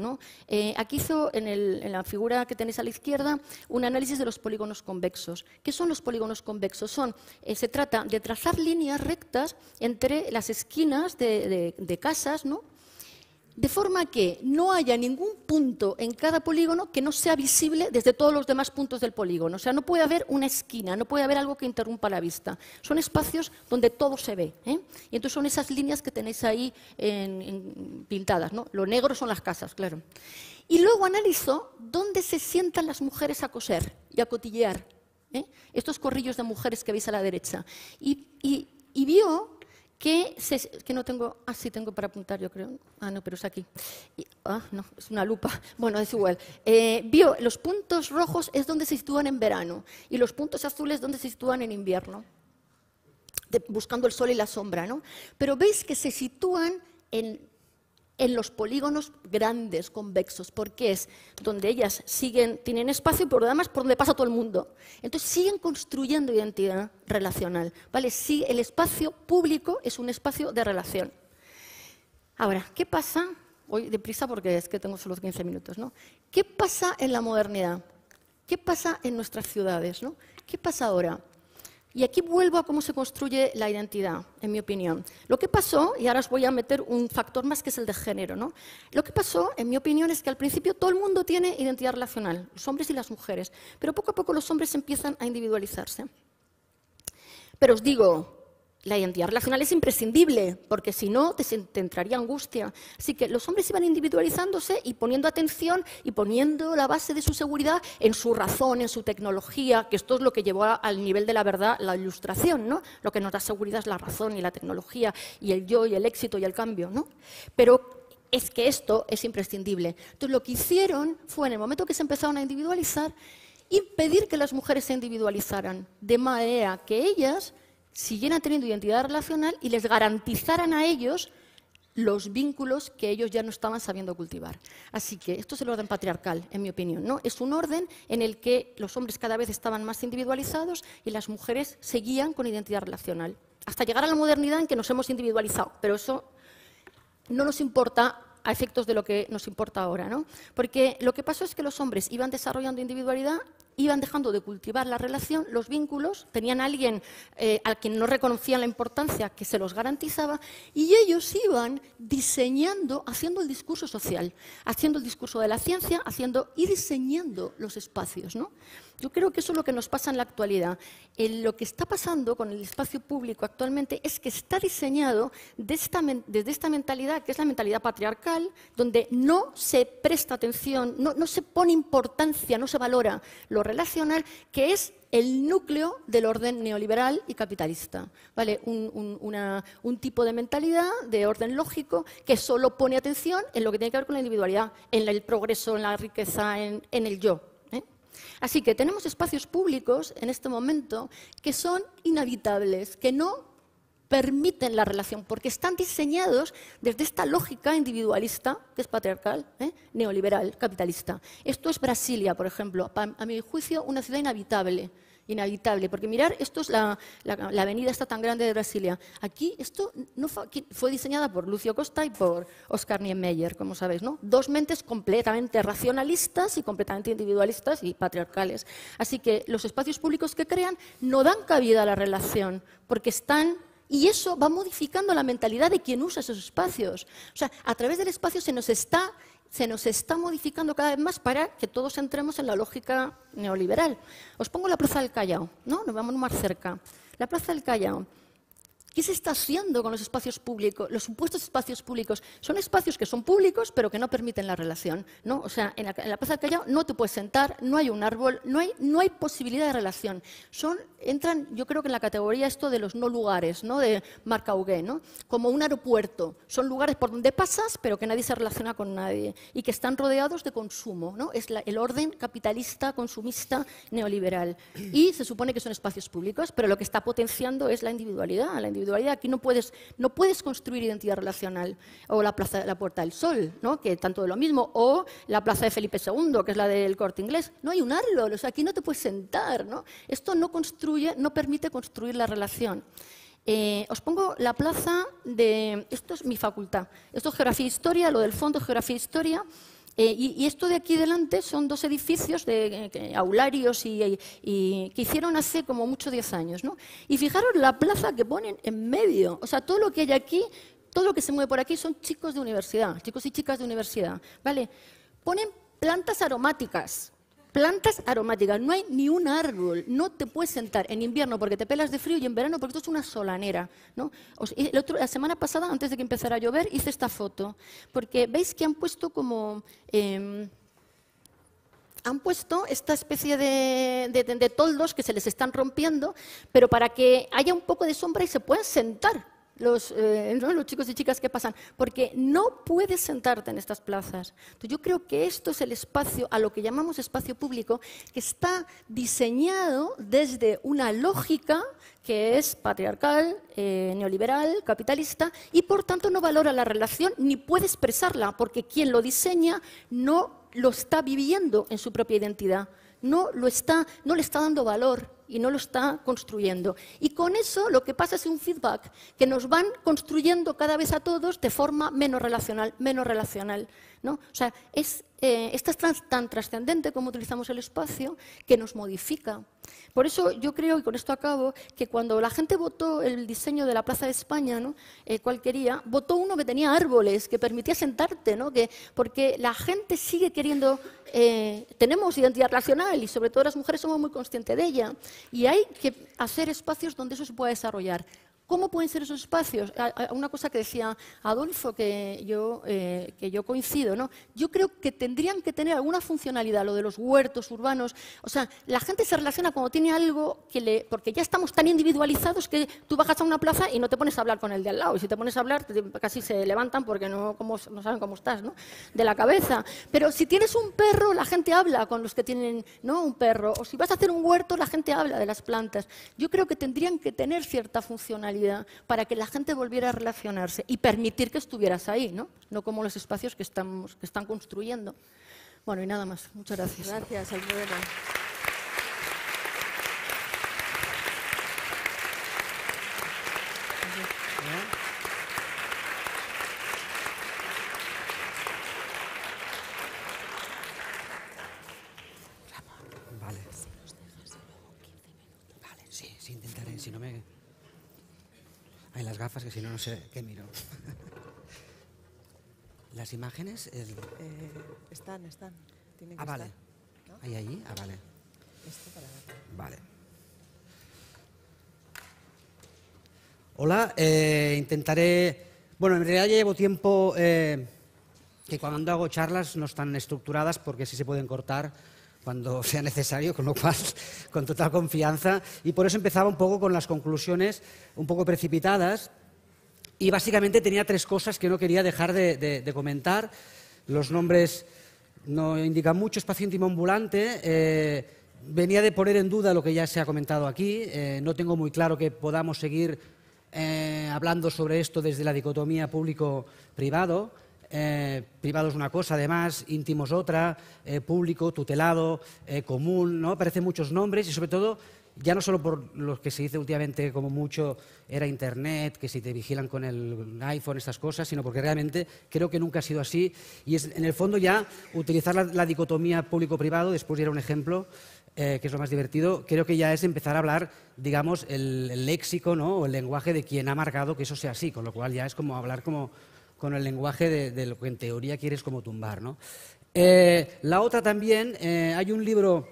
Eh, aquí hizo, en, la figura que tenéis a la izquierda, un análisis de los polígonos convexos. ¿Qué son los polígonos convexos? Son, eh, se trata de trazar líneas rectas entre las esquinas de, de casas, ¿no? de forma que no haya ningún punto en cada polígono que no sea visible desde todos los demás puntos del polígono. O sea, no puede haber una esquina, no puede haber algo que interrumpa la vista. Son espacios donde todo se ve. ¿eh? Y entonces son esas líneas que tenéis ahí pintadas. ¿no? Lo negro son las casas, claro. Y luego analizó dónde se sientan las mujeres a coser y a cotillear. ¿eh? Estos corrillos de mujeres que veis a la derecha. y vio que, no tengo, ah, sí tengo para apuntar, yo creo. Ah, no, pero es aquí. ah, no, es una lupa. Bueno, es igual. vio, eh, los puntos rojos es donde se sitúan en verano y los puntos azules donde se sitúan en invierno, buscando el sol y la sombra, ¿no? Pero veis que se sitúan en en los polígonos grandes, convexos, porque es donde ellas siguen, tienen espacio y por por donde pasa todo el mundo. Entonces siguen construyendo identidad relacional. ¿vale? Sí, el espacio público es un espacio de relación. Ahora, ¿qué pasa? Hoy deprisa porque es que tengo solo 15 minutos, ¿no? ¿Qué pasa en la modernidad? ¿Qué pasa en nuestras ciudades? ¿Qué pasa ahora? Y aquí vuelvo a cómo se construye la identidad, en mi opinión. Lo que pasó, y ahora os voy a meter un factor más que es el de género, ¿no? Lo que pasó, en mi opinión, es que al principio todo el mundo tiene identidad relacional, los hombres y las mujeres, pero poco a poco los hombres empiezan a individualizarse. Pero os digo, la identidad relacional es imprescindible, porque si no te, entraría angustia. Así que los hombres iban individualizándose y poniendo atención y poniendo la base de su seguridad en su razón, en su tecnología, que esto es lo que llevó al nivel de la verdad la ilustración, ¿no? Lo que nos da seguridad es la razón y la tecnología y el yo y el éxito y el cambio, ¿no? Pero es que esto es imprescindible. Entonces lo que hicieron fue en el momento que se empezaron a individualizar, impedir que las mujeres se individualizaran, de manera que ellas siguieran teniendo identidad relacional y les garantizaran a ellos los vínculos que ellos ya no estaban sabiendo cultivar. Así que esto es el orden patriarcal, en mi opinión. ¿no? Es un orden en el que los hombres cada vez estaban más individualizados y las mujeres seguían con identidad relacional. Hasta llegar a la modernidad en que nos hemos individualizado. Pero eso no nos importa a efectos de lo que nos importa ahora. ¿no? Porque lo que pasó es que los hombres iban desarrollando individualidad iban dejando de cultivar la relación, los vínculos, tenían eh, a alguien al quien no reconocían la importancia que se los garantizaba, y ellos iban diseñando, haciendo el discurso social, haciendo el discurso de la ciencia, haciendo y diseñando los espacios. ¿no? Yo creo que eso es lo que nos pasa en la actualidad. lo que está pasando con el espacio público actualmente es que está diseñado desde esta mentalidad, que es la mentalidad patriarcal, donde no se presta atención, no, se pone importancia, no se valora lo relacional, que es el núcleo del orden neoliberal y capitalista. Un, tipo de mentalidad, de orden lógico, que solo pone atención en lo que tiene que ver con la individualidad, en el progreso, en la riqueza, en el yo. Así que tenemos espacios públicos en este momento que son inhabitables, que no permiten la relación, porque están diseñados desde esta lógica individualista, que es patriarcal, ¿eh? neoliberal, capitalista. Esto es Brasilia, por ejemplo, a mi juicio, una ciudad inhabitable inhabitable. Porque mirar, esto es la, avenida está tan grande de Brasilia. Aquí esto no fue, fue diseñada por Lucio Costa y por Oscar Niemeyer, como sabéis, ¿no? Dos mentes completamente racionalistas y completamente individualistas y patriarcales. Así que los espacios públicos que crean no dan cabida a la relación, porque están y eso va modificando la mentalidad de quien usa esos espacios. O sea, a través del espacio se nos está se nos está modificando cada vez más para que todos entremos en la lógica neoliberal. Os pongo la Plaza del Callao, ¿no? Nos vamos más cerca. La Plaza del Callao. ¿Qué se está haciendo con los espacios públicos, los supuestos espacios públicos? Son espacios que son públicos, pero que no permiten la relación. ¿no? O sea, en la, Plaza de Callao no te puedes sentar, no hay un árbol, no hay, no hay posibilidad de relación. Son, entran, yo creo que en la categoría esto de los no lugares, ¿no? de Marc Augé, ¿no? como un aeropuerto. Son lugares por donde pasas, pero que nadie se relaciona con nadie y que están rodeados de consumo. ¿no? Es el orden capitalista, consumista, neoliberal. Y se supone que son espacios públicos, pero lo que está potenciando es la individualidad, la individualidad Aquí no puedes, construir identidad relacional. O la plaza de la Puerta del Sol, ¿no? que tanto de lo mismo. O la plaza de Felipe II, que es la del corte inglés. No hay un árbol, o sea, aquí no te puedes sentar. Esto no construye, no permite construir la relación. Eh, os pongo la plaza de... Esto es mi facultad. Esto es Geografía e Historia, lo del fondo Geografía e Historia. Eh, y, esto de aquí delante son dos edificios de eh, aularios y, que hicieron hace como muchos diez años. ¿no? Y fijaros la plaza que ponen en medio. O sea, todo lo que hay aquí, todo lo que se mueve por aquí son chicos de universidad, chicos y chicas de universidad. ¿vale? Ponen plantas aromáticas plantas aromáticas. No hay ni un árbol. No te puedes sentar en invierno porque te pelas de frío y en verano porque tú es una solanera. ¿no? la semana pasada, antes de que empezara a llover, hice esta foto. Porque veis que han puesto como... Em, han puesto esta especie de, toldos que se les están rompiendo, pero para que haya un poco de sombra y se puedan sentar. Eh, los, chicos y chicas que pasan, porque no puedes sentarte en estas plazas. yo creo que esto es el espacio, a lo que llamamos espacio público, que está diseñado desde una lógica que es patriarcal, eh, neoliberal, capitalista, y por tanto no valora la relación ni puede expresarla, porque quien lo diseña no lo está viviendo en su propia identidad, no, lo está, no le está dando valor y no lo está construyendo. Y con eso lo que pasa es un feedback que nos van construyendo cada vez a todos de forma menos relacional, menos relacional. ¿no? O sea, es, eh, es tan trascendente como utilizamos el espacio que nos modifica por eso yo creo, y con esto acabo, que cuando la gente votó el diseño de la Plaza de España, ¿no? Eh, quería, votó uno que tenía árboles, que permitía sentarte, ¿no? porque la gente sigue queriendo, eh, tenemos identidad racional y sobre todo las mujeres somos muy conscientes de ella, y hay que hacer espacios donde eso se pueda desarrollar. ¿Cómo pueden ser esos espacios? Una cosa que decía Adolfo, que yo, eh, que yo coincido, ¿no? Yo creo que tendrían que tener alguna funcionalidad, lo de los huertos urbanos. O sea, la gente se relaciona cuando tiene algo que le. Porque ya estamos tan individualizados que tú bajas a una plaza y no te pones a hablar con el de al lado. Y si te pones a hablar, casi se levantan porque no, no saben cómo estás, ¿no? De la cabeza. Pero si tienes un perro, la gente habla con los que tienen, ¿no? Un perro. O si vas a hacer un huerto, la gente habla de las plantas. Yo creo que tendrían que tener cierta funcionalidad para que la gente volviera a relacionarse y permitir que estuvieras ahí, ¿no? No como los espacios que, que están construyendo. Bueno, y nada más. Muchas gracias. Gracias, si no, no sé qué miro. Las imágenes. Eh, están, están. ah, vale. Ahí, ahí. allí? Ah, vale. Esto para Vale. Hola, eh, intentaré. Bueno, en realidad ya llevo tiempo eh, que cuando hago charlas no están estructuradas porque sí se pueden cortar cuando sea necesario, con lo cual, con total confianza. Y por eso empezaba un poco con las conclusiones un poco precipitadas, y básicamente tenía tres cosas que no quería dejar de, comentar. Los nombres no indican mucho, es paciente ambulante. Eh, venía de poner en duda lo que ya se ha comentado aquí. Eh, no tengo muy claro que podamos seguir eh, hablando sobre esto desde la dicotomía público-privado. privado es una cosa, además, íntimo es otra, público, tutelado, común, ¿no? Aparecen muchos nombres y sobre todo ya no solo por lo que se dice últimamente como mucho era Internet, que si te vigilan con el iPhone, estas cosas, sino porque realmente creo que nunca ha sido así. Y es, en el fondo ya utilizar la, dicotomía público-privado, después era un ejemplo, eh, que es lo más divertido, creo que ya es empezar a hablar, digamos, el, léxico o el lenguaje de quien ha marcado que eso sea así, con lo cual ya es como hablar como con el lenguaje de, lo que en teoría quieres como tumbar. Eh, la otra también, eh, hay un libro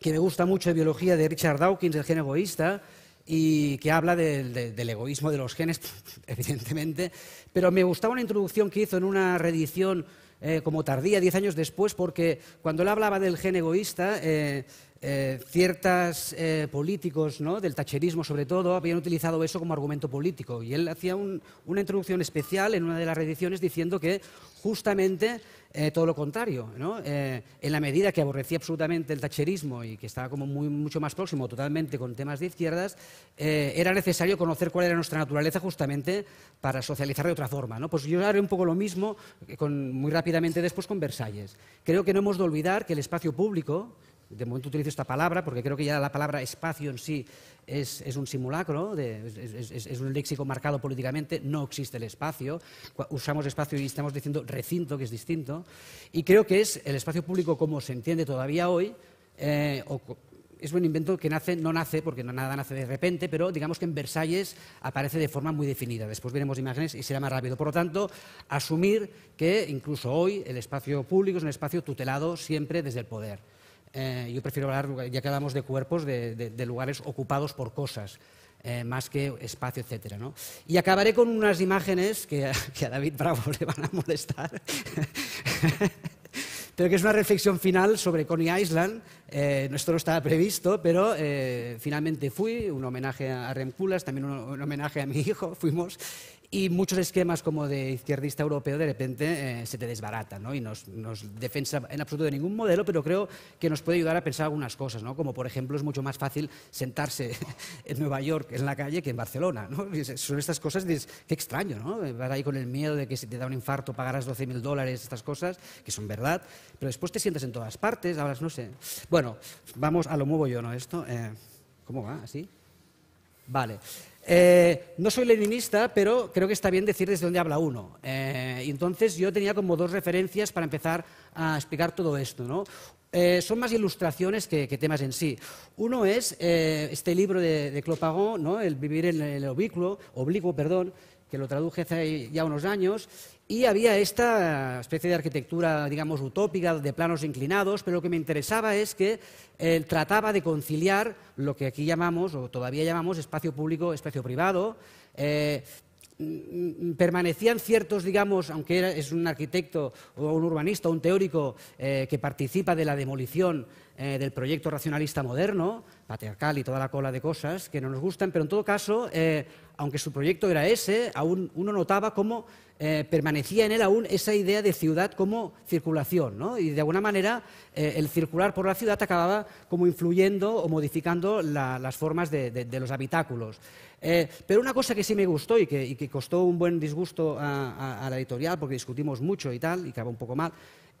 que me gusta mucho de biología de Richard Dawkins, el gen egoísta, y que habla del egoísmo de los genes, evidentemente, pero me gustaba una introducción que hizo en una reedición eh, como tardía, diez años después, porque cuando él hablaba del gen egoísta, eh, eh, ciertos eh, políticos del tacherismo, sobre todo, habían utilizado eso como argumento político. Y él hacía una introducción especial en una de las rediciones diciendo que justamente eh, todo lo contrario. Eh, en la medida que aborrecía absolutamente el tacherismo y que estaba como mucho más próximo totalmente con temas de izquierdas, era necesario conocer cuál era nuestra naturaleza justamente para socializar de otra forma. Pues yo haré un poco lo mismo muy rápidamente después con Versalles. Creo que no hemos de olvidar que el espacio público, de momento utilizo esta palabra porque creo que ya la palabra espacio en sí es, un simulacro, es, un léxico marcado políticamente, no existe el espacio, usamos espacio y estamos diciendo recinto, que es distinto, y creo que es el espacio público como se entiende todavía hoy, eh, es un invento que nace, no nace, porque nada nace de repente, pero digamos que en Versalles aparece de forma muy definida. Después veremos imágenes y será más rápido. Por lo tanto, asumir que incluso hoy el espacio público es un espacio tutelado siempre desde el poder. Eh, yo prefiero hablar, ya que hablamos de cuerpos, de, lugares ocupados por cosas. Eh, más que espacio, etcétera. Y acabaré con unas imágenes que, a David Bravo le van a molestar, pero que es una reflexión final sobre Coney Island. Eh, esto no estaba previsto, pero eh, finalmente fui, un homenaje a Rem también un, homenaje a mi hijo, fuimos, y muchos esquemas como de izquierdista europeo de repente eh, se te desbaratan ¿no? y nos, nos, defensa en absoluto de ningún modelo, pero creo que nos puede ayudar a pensar algunas cosas, ¿no? como por ejemplo es mucho más fácil sentarse en Nueva York en la calle que en Barcelona. ¿no? Son estas cosas, dices, qué extraño, ¿no? vas ahí con el miedo de que si te da un infarto pagarás 12.000 dólares, estas cosas, que son verdad, pero después te sientas en todas partes, hablas, no sé. Bueno, vamos a lo muevo yo, ¿no? Esto, eh, ¿cómo va? ¿Así? Vale. Eh, no soy leninista, pero creo que está bien decir desde dónde habla uno. Eh, entonces yo tenía como dos referencias para empezar a explicar todo esto. ¿no? Eh, son más ilustraciones que, temas en sí. Uno es este libro de, de Clopagón, ¿no? El vivir en el oblicuo, oblicuo perdón, que lo traduje hace ya unos años, y había esta especie de arquitectura, digamos, utópica, de planos inclinados, pero lo que me interesaba es que eh, trataba de conciliar lo que aquí llamamos, o todavía llamamos, espacio público, espacio privado. Eh, mm, mm, permanecían ciertos, digamos, aunque es un arquitecto o un urbanista, un teórico eh, que participa de la demolición eh, del proyecto racionalista moderno, patriarcal y toda la cola de cosas que no nos gustan, pero en todo caso, eh, aunque su proyecto era ese, aún uno notaba cómo eh, permanecía en él aún esa idea de ciudad como circulación, y de alguna manera el circular por la ciudad acababa como influyendo o modificando las formas de, los habitáculos. pero una cosa que sí me gustó y que, costó un buen disgusto a, a, la editorial, porque discutimos mucho y tal, y acabó un poco mal,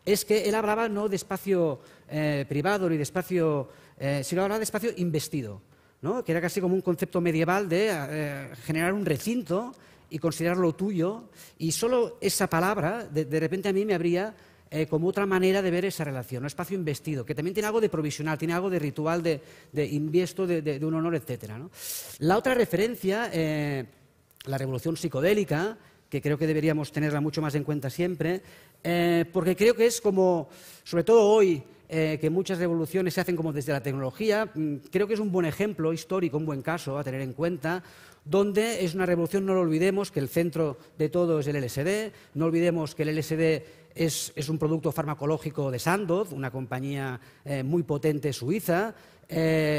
es que él hablaba no de espacio eh, privado ni de espacio, eh, sino hablaba de espacio investido, ¿no? que era casi como un concepto medieval de eh, generar un recinto y considerarlo tuyo. Y solo esa palabra, de, repente a mí me abría como otra manera de ver esa relación, un espacio investido, que también tiene algo de provisional, tiene algo de ritual, de, inviesto, de, un honor, etc. La otra referencia, la revolución psicodélica, que creo que deberíamos tenerla mucho más en cuenta siempre, eh, porque creo que es como, sobre todo hoy, eh, que muchas revoluciones se hacen como desde la tecnología, mm, creo que es un buen ejemplo histórico, un buen caso a tener en cuenta, donde es una revolución, no lo olvidemos, que el centro de todo es el LSD, no olvidemos que el LSD es, un producto farmacológico de Sandoz, una compañía eh, muy potente suiza,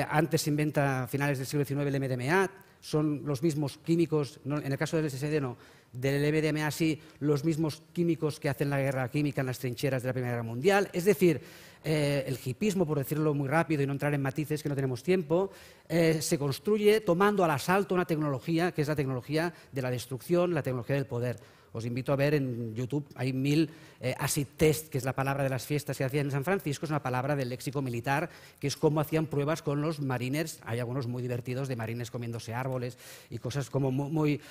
antes se inventa a finales del siglo XIX el MDMA, son los mismos químicos, en el caso del SSD no, del MDMA sí, los mismos químicos que hacen la guerra química en las trincheras de la Primera Guerra Mundial. Es decir, eh, el hipismo, por decirlo muy rápido y no entrar en matices que no tenemos tiempo, eh, se construye tomando al asalto una tecnología que es la tecnología de la destrucción, la tecnología del poder. Os invito a ver en YouTube, hay mil eh, acid test, que es la palabra de las fiestas que hacían en San Francisco, es una palabra del léxico militar, que es cómo hacían pruebas con los marines. Hay algunos muy divertidos de marines comiéndose árboles y cosas como muy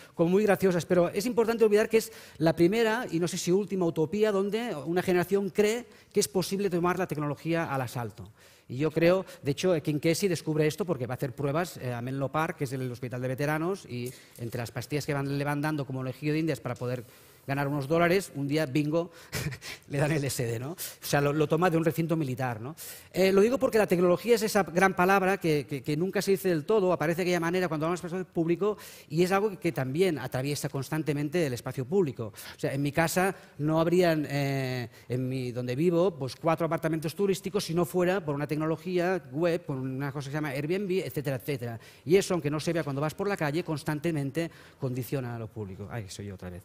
graciosas, pero es importante olvidar que es la primera y no sé si última utopía donde una generación cree que es posible tomar la tecnología al asalto. Y yo creo, de hecho, King Casey descubre esto porque va a hacer pruebas eh, a Menlo Park, que es el hospital de veteranos, y entre las pastillas que le van dando como elegido de Indias para poder ganar unos dólares, un día, bingo, le dan el SD, ¿no? O sea, lo, toma de un recinto militar, ¿no? Eh, lo digo porque la tecnología es esa gran palabra que, nunca se dice del todo, aparece de aquella manera cuando hablamos espacio público y es algo que también atraviesa constantemente el espacio público. O sea, en mi casa no habrían, eh, en mi, donde vivo, pues cuatro apartamentos turísticos si no fuera por una tecnología web, por una cosa que se llama Airbnb, etcétera, etcétera. Y eso, aunque no se vea cuando vas por la calle, constantemente condiciona a lo público. Ay, soy yo otra vez.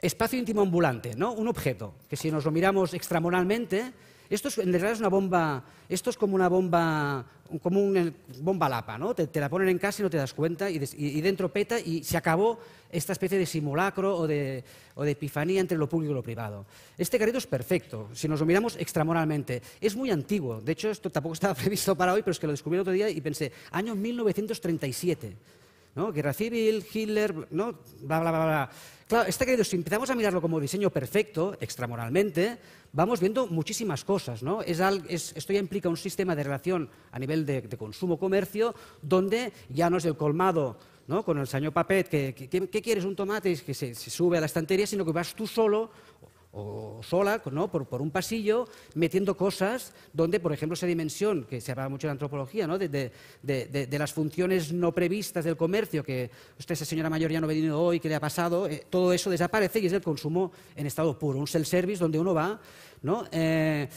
Espacio íntimo ambulante, ¿no? Un objeto, que si nos lo miramos extramoralmente, esto es, en realidad es una bomba, esto es como una bomba, como una bomba lapa, ¿no? Te, la ponen en casa y no te das cuenta y, dentro peta y se acabó esta especie de simulacro o de, o de epifanía entre lo público y lo privado. Este carrito es perfecto, si nos lo miramos extramoralmente. Es muy antiguo, de hecho esto tampoco estaba previsto para hoy, pero es que lo descubrí el otro día y pensé, año 1937. Guerra civil, Hitler, Bla, bla, bla, bla. Claro, está querido, si empezamos a mirarlo como diseño perfecto, extramoralmente, vamos viendo muchísimas cosas, ¿no? esto ya implica un sistema de relación a nivel de, consumo-comercio donde ya no es el colmado con el señor Papet, que, que, quieres un tomate, que se sube a la estantería, sino que vas tú solo o sola, ¿no? por, un pasillo, metiendo cosas donde, por ejemplo, esa dimensión, que se habla mucho en antropología, ¿no? de, de, de, las funciones no previstas del comercio, que usted, esa señora mayor ya no ha venido hoy, ¿qué le ha pasado? Eh, todo eso desaparece y es el consumo en estado puro, un self-service donde uno va eh,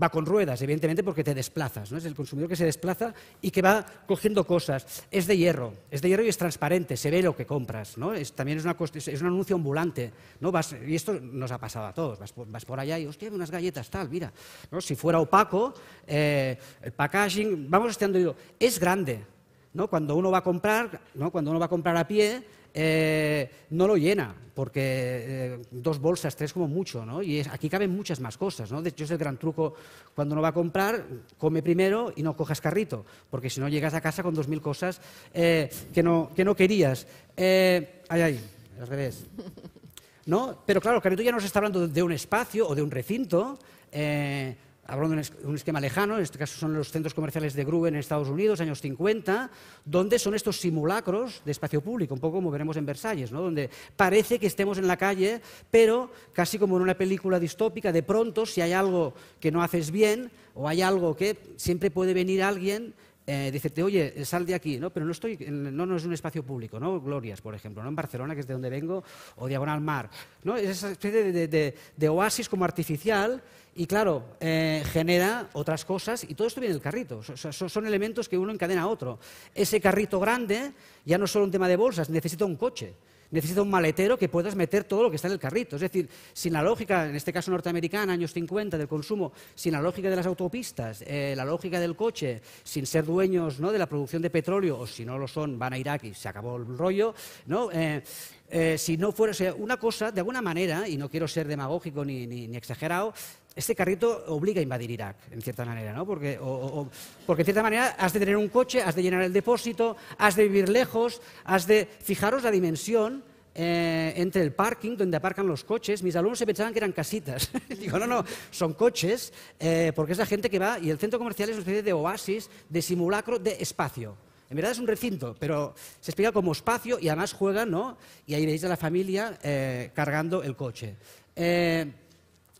va con ruedas, evidentemente, porque te desplazas. ¿no? Es el consumidor que se desplaza y que va cogiendo cosas. Es de hierro, es de hierro y es transparente, se ve lo que compras. también es, una, es, un anuncio ambulante. y esto nos ha pasado a todos. Vas, por allá y, hostia, hay unas galletas, tal, mira. Si fuera opaco, eh, el packaging, vamos estando, es grande. Cuando uno va a comprar, cuando uno va a comprar a pie, eh, no lo llena, porque eh, dos bolsas, tres como mucho, ¿no? Y aquí caben muchas más cosas, ¿no? De hecho, es el gran truco cuando uno va a comprar, come primero y no cojas carrito, porque si no llegas a casa con dos mil cosas eh, que, no, querías. ay, ahí, al revés. ¿No? Pero claro, carrito ya nos está hablando de un espacio o de un recinto hablando de un esquema lejano, en este caso son los centros comerciales de Gruben en Estados Unidos, años 50, donde son estos simulacros de espacio público, un poco como veremos en Versalles, ¿no? donde parece que estemos en la calle, pero casi como en una película distópica, de pronto, si hay algo que no haces bien o hay algo que siempre puede venir alguien eh, oye, eh, sal de aquí, ¿no? Pero no estoy, no, no es un espacio público, ¿no? Glorias, por ejemplo, ¿no? En Barcelona, que es de donde vengo, o Diagonal Mar, ¿no? Es esa especie de, oasis como artificial y, claro, eh, genera otras cosas y todo esto viene del carrito. son, son, elementos que uno encadena a otro. Ese carrito grande ya no es solo un tema de bolsas, necesita un coche necesita un maletero que puedas meter todo lo que está en el carrito. Es decir, sin la lógica, en este caso norteamericana, años 50, del consumo, sin la lógica de las autopistas, eh, la lógica del coche, sin ser dueños ¿no? de la producción de petróleo, o si no lo son, van a Irak y se acabó el rollo, eh, eh, si no fuera, una cosa, de alguna manera, y no quiero ser demagógico ni exagerado, este carrito obliga a invadir Irak, en cierta manera, ¿no? Porque, en cierta manera has de tener un coche, has de llenar el depósito, has de vivir lejos, has de... Fijaros la dimensión eh, entre el parking, donde aparcan los coches. Mis alumnos se pensaban que eran casitas. Digo, no, no, son coches, eh, porque es la gente que va... Y el centro comercial es una especie de oasis, de simulacro, de espacio. En verdad es un recinto, pero se explica como espacio y además juegan, ¿no? Y ahí veis a la familia eh, cargando el coche. Eh,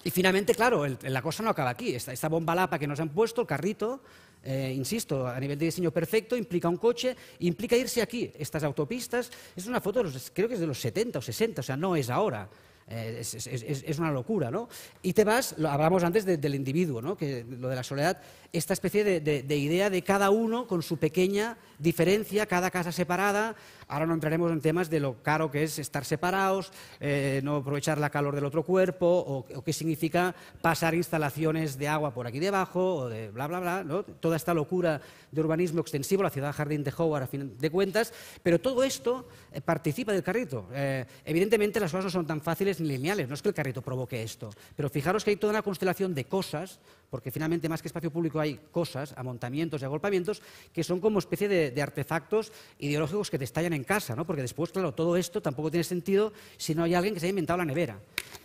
y finalmente, claro, la cosa no acaba aquí. Esta, bomba lapa que nos han puesto, el carrito, eh, insisto, a nivel de diseño perfecto, implica un coche, implica irse aquí. Estas autopistas, es una foto, de los, creo que es de los 70 o 60, o sea, no es ahora. Eh, es, una locura, ¿no? Y te vas, hablamos antes del individuo, ¿no? Que lo de la soledad, esta especie de idea de cada uno con su pequeña diferencia, cada casa separada. Ahora no entraremos en temas de lo caro que es estar separados, eh, no aprovechar la calor del otro cuerpo, o, qué significa pasar instalaciones de agua por aquí debajo, o de bla, bla, bla. Toda esta locura de urbanismo extensivo, la ciudad jardín de Howard a fin de cuentas, pero todo esto eh, participa del carrito. Eh, evidentemente las cosas no son tan fáciles ni lineales, no es que el carrito provoque esto, pero fijaros que hay toda una constelación de cosas, porque finalmente más que espacio público hay cosas, amontamientos y agolpamientos, que son como especie de de, artefactos ideológicos que te estallan en casa, ¿no? Porque después, claro, todo esto tampoco tiene sentido si no hay alguien que se haya inventado la nevera.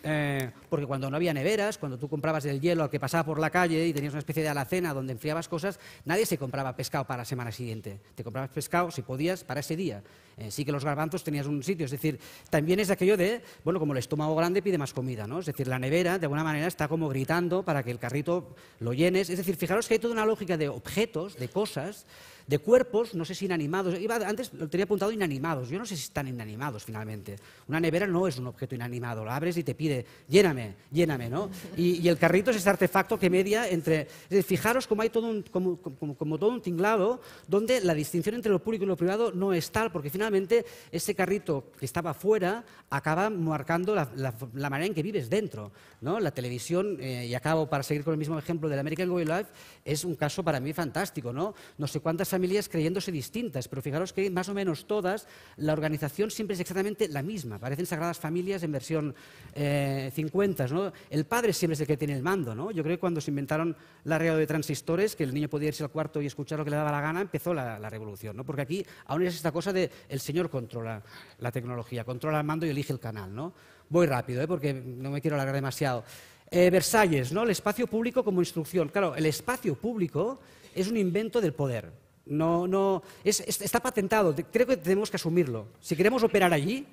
Eh, porque cuando no había neveras, cuando tú comprabas el hielo al que pasaba por la calle y tenías una especie de alacena donde enfriabas cosas, nadie se compraba pescado para la semana siguiente. Te comprabas pescado, si podías, para ese día. Eh, sí que los garbanzos tenías un sitio. Es decir, también es aquello de, bueno, como el estómago grande pide más comida, ¿no? Es decir, la nevera de alguna manera está como gritando para que el carrito lo llenes. Es decir, fijaros que hay toda una lógica de objetos, de cosas, de cuerpos, no sé si inanimados. Iba, antes lo tenía apuntado inanimados. Yo no sé si están inanimados finalmente. Una nevera no es un objeto inanimado. La abres y te pide, lléname, lléname, ¿no? Y, el carrito es ese artefacto que media entre. Decir, fijaros como hay todo un, como, todo un tinglado donde la distinción entre lo público y lo privado no es tal, porque finalmente finalmente ese carrito que estaba fuera acaba marcando la, manera en que vives dentro. ¿no? La televisión, eh, y acabo para seguir con el mismo ejemplo del American Way Life, es un caso para mí fantástico. ¿no? no sé cuántas familias creyéndose distintas, pero fijaros que más o menos todas, la organización siempre es exactamente la misma. Parecen sagradas familias en versión 50. Eh, ¿no? El padre siempre es el que tiene el mando. ¿no? Yo creo que cuando se inventaron la regla de transistores, que el niño podía irse al cuarto y escuchar lo que le daba la gana, empezó la, la revolución. ¿no? Porque aquí aún es esta cosa de el señor controla la tecnología, controla el mando y elige el canal, ¿no? Voy rápido, ¿eh? porque no me quiero alargar demasiado. Eh, Versalles, ¿no? El espacio público como instrucción. Claro, el espacio público es un invento del poder. No, no, está patentado, creo que tenemos que asumirlo. Si queremos operar allí,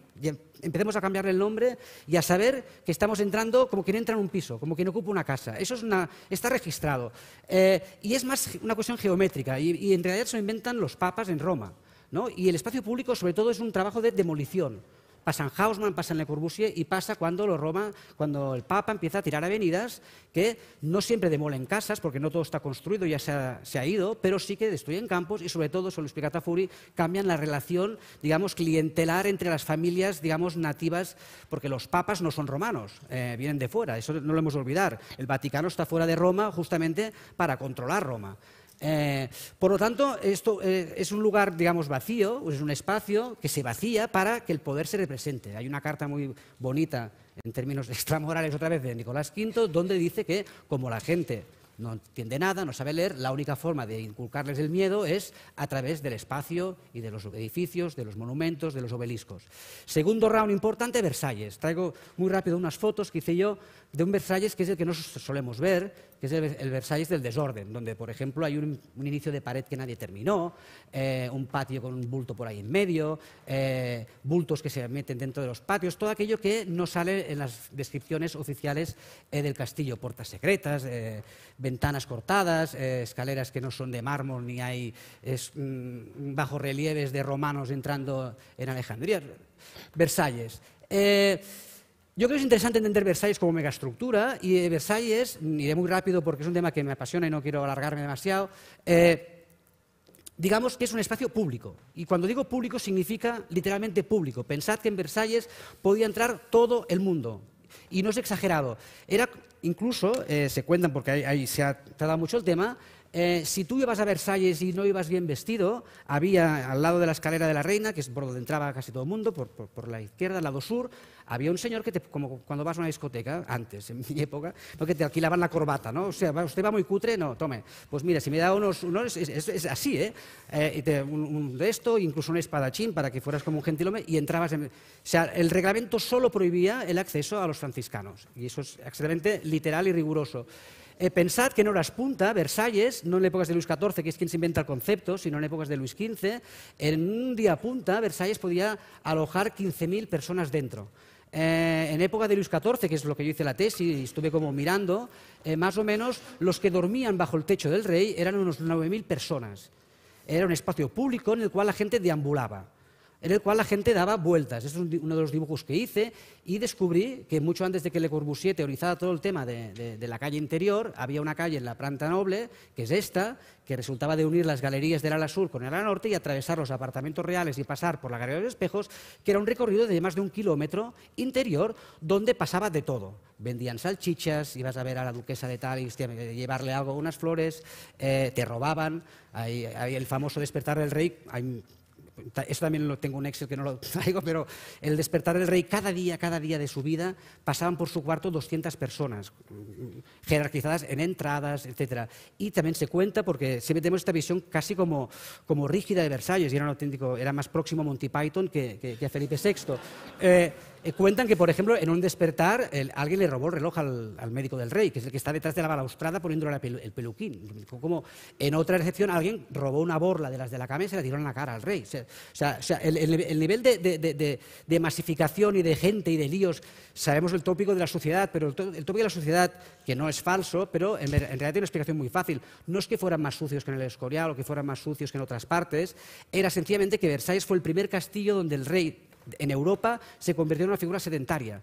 empecemos a cambiarle el nombre y a saber que estamos entrando como quien entra en un piso, como quien ocupa una casa. Eso está registrado. Eh, y es más una cuestión geométrica, y, y en realidad se lo inventan los papas en Roma. Y el espacio público, sobre todo, es un trabajo de demolición. Pasan en Hausmann, pasa en Le Corbusier y pasa cuando, lo Roma, cuando el Papa empieza a tirar avenidas que no siempre demolen casas, porque no todo está construido, ya se ha, ido, pero sí que destruyen campos y sobre todo, sobre lo explica Tafuri, cambian la relación, digamos, clientelar entre las familias, digamos, nativas, porque los papas no son romanos, eh, vienen de fuera, eso no lo hemos de olvidar. El Vaticano está fuera de Roma justamente para controlar Roma. Eh, por lo tanto, esto eh, es un lugar, digamos, vacío, pues es un espacio que se vacía para que el poder se represente. Hay una carta muy bonita, en términos extramorales otra vez, de Nicolás V, donde dice que como la gente no entiende nada, no sabe leer, la única forma de inculcarles el miedo es a través del espacio y de los edificios, de los monumentos, de los obeliscos. Segundo round importante, Versalles. Traigo muy rápido unas fotos que hice yo de un Versalles que es el que no solemos ver, que es el, Versalles del desorden, donde, por ejemplo, hay un, inicio de pared que nadie terminó, eh, un patio con un bulto por ahí en medio, eh, bultos que se meten dentro de los patios, todo aquello que no sale en las descripciones oficiales eh, del castillo, puertas secretas, ventanas cortadas, escaleras que no son de mármol ni hay es, mm, bajorrelieves de romanos entrando en Alejandría. Versalles. Yo creo que es interesante entender Versalles como megaestructura y eh, Versalles, iré muy rápido porque es un tema que me apasiona y no quiero alargarme demasiado, eh, digamos que es un espacio público. Y cuando digo público significa literalmente público. Pensad que en Versalles podía entrar todo el mundo. Y no es exagerado. Era incluso, eh, se cuentan porque ahí se ha tratado mucho el tema, eh, si tú ibas a Versalles y no ibas bien vestido, había al lado de la escalera de la reina, que es por donde entraba casi todo el mundo, por, la izquierda, al lado sur, había un señor que, te, como cuando vas a una discoteca, antes, en mi época, que te alquilaban la corbata, ¿no? O sea, usted va muy cutre, no, tome. Pues mira, si me da unos... es, así, ¿eh? eh un, de esto, incluso un espadachín para que fueras como un gentilhombre y entrabas en... O sea, el reglamento solo prohibía el acceso a los franciscanos. Y eso es excelente literal y riguroso. Eh, pensad que en horas punta, Versalles, no en épocas de Luis XIV, que es quien se inventa el concepto, sino en épocas de Luis XV, en un día punta, Versalles podía alojar 15.000 personas dentro. Eh, en época de Luis XIV, que es lo que yo hice la tesis y estuve como mirando, eh, más o menos los que dormían bajo el techo del rey eran unos 9.000 personas. Era un espacio público en el cual la gente deambulaba en el cual la gente daba vueltas. Este es uno de los dibujos que hice y descubrí que mucho antes de que Le Corbusier teorizara todo el tema de, la calle interior, había una calle en la planta noble, que es esta, que resultaba de unir las galerías del ala sur con el ala norte y atravesar los apartamentos reales y pasar por la Galería de los Espejos, que era un recorrido de más de un kilómetro interior donde pasaba de todo. Vendían salchichas, ibas a ver a la duquesa de tal y eh, llevarle algo, unas flores, eh, te robaban, hay, el famoso despertar del rey, esto también lo tengo un éxito que no lo traigo, pero el despertar del rey, cada día, cada día de su vida, pasaban por su cuarto 200 personas, mm, jerarquizadas en entradas, etc. Y también se cuenta, porque siempre tenemos esta visión casi como, como rígida de Versalles, y era, auténtico, era más próximo a Monty Python que, que, a Felipe VI. Eh, cuentan que, por ejemplo, en un despertar alguien le robó el reloj al, médico del rey, que es el que está detrás de la balaustrada poniéndole el peluquín. Como en otra recepción, alguien robó una borla de las de la cama y se la tiró en la cara al rey. O sea, el, nivel de, masificación y de gente y de líos, sabemos el tópico de la sociedad, pero el, tópico de la sociedad, que no es falso, pero en realidad tiene una explicación muy fácil. No es que fueran más sucios que en el Escorial o que fueran más sucios que en otras partes, era sencillamente que Versalles fue el primer castillo donde el rey en Europa se convirtió en una figura sedentaria.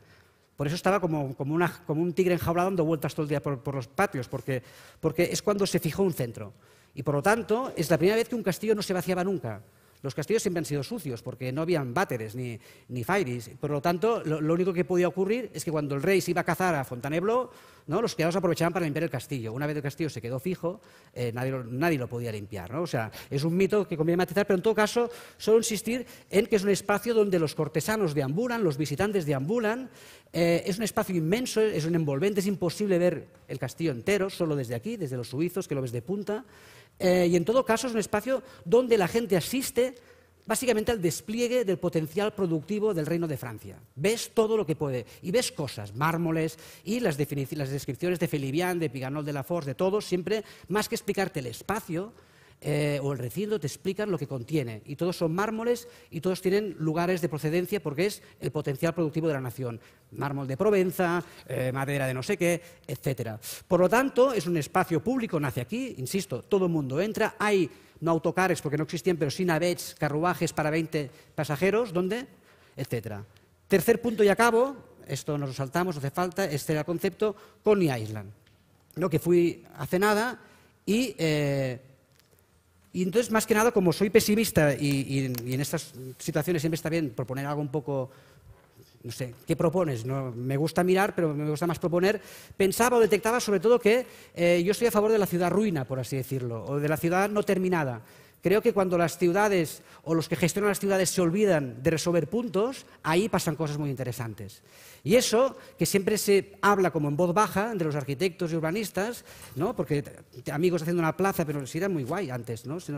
Por eso estaba como, un tigre enjaulado dando vueltas todo el día por, los patios, porque es cuando se fijó un centro. Y por lo tanto, es la primera vez que un castillo no se vaciaba nunca. Los castillos siempre han sido sucios porque no habían váteres ni, ni fairies. Por lo tanto, lo, único que podía ocurrir es que cuando el rey se iba a cazar a Fontainebleau, ¿no? los criados aprovechaban para limpiar el castillo. Una vez el castillo se quedó fijo, eh, nadie, lo podía limpiar. O sea, es un mito que conviene matizar, pero en todo caso, solo insistir en que es un espacio donde los cortesanos deambulan, los visitantes deambulan. Eh, es un espacio inmenso, es un envolvente, es imposible ver el castillo entero, solo desde aquí, desde los suizos que lo ves de punta. Eh, y en todo caso es un espacio donde la gente asiste básicamente al despliegue del potencial productivo del Reino de Francia. Ves todo lo que puede y ves cosas, mármoles y las, descripciones de Felibian, de Piganol de la Force, de todos, siempre, más que explicarte el espacio, eh, o el recinto te explican lo que contiene. Y todos son mármoles y todos tienen lugares de procedencia porque es el potencial productivo de la nación. Mármol de Provenza, eh, madera de no sé qué, etc. Por lo tanto, es un espacio público, nace aquí, insisto, todo el mundo entra. Hay no autocares porque no existían, pero sin navets, carruajes para 20 pasajeros, ¿dónde? Etcétera. Tercer punto y acabo, esto nos lo saltamos, hace falta, este era el concepto, Coney Island, lo que fui hace nada y eh, y entonces, más que nada, como soy pesimista y, en estas situaciones siempre está bien proponer algo un poco, no sé, ¿qué propones? me gusta mirar, pero me gusta más proponer. Pensaba o detectaba sobre todo que eh, yo estoy a favor de la ciudad ruina, por así decirlo, o de la ciudad no terminada. Creo que cuando las ciudades o los que gestionan las ciudades se olvidan de resolver puntos, ahí pasan cosas muy interesantes. Y eso, que siempre se habla como en voz baja entre los arquitectos y urbanistas, ¿no? porque amigos haciendo una plaza, pero si era muy guay antes, ¿no? Si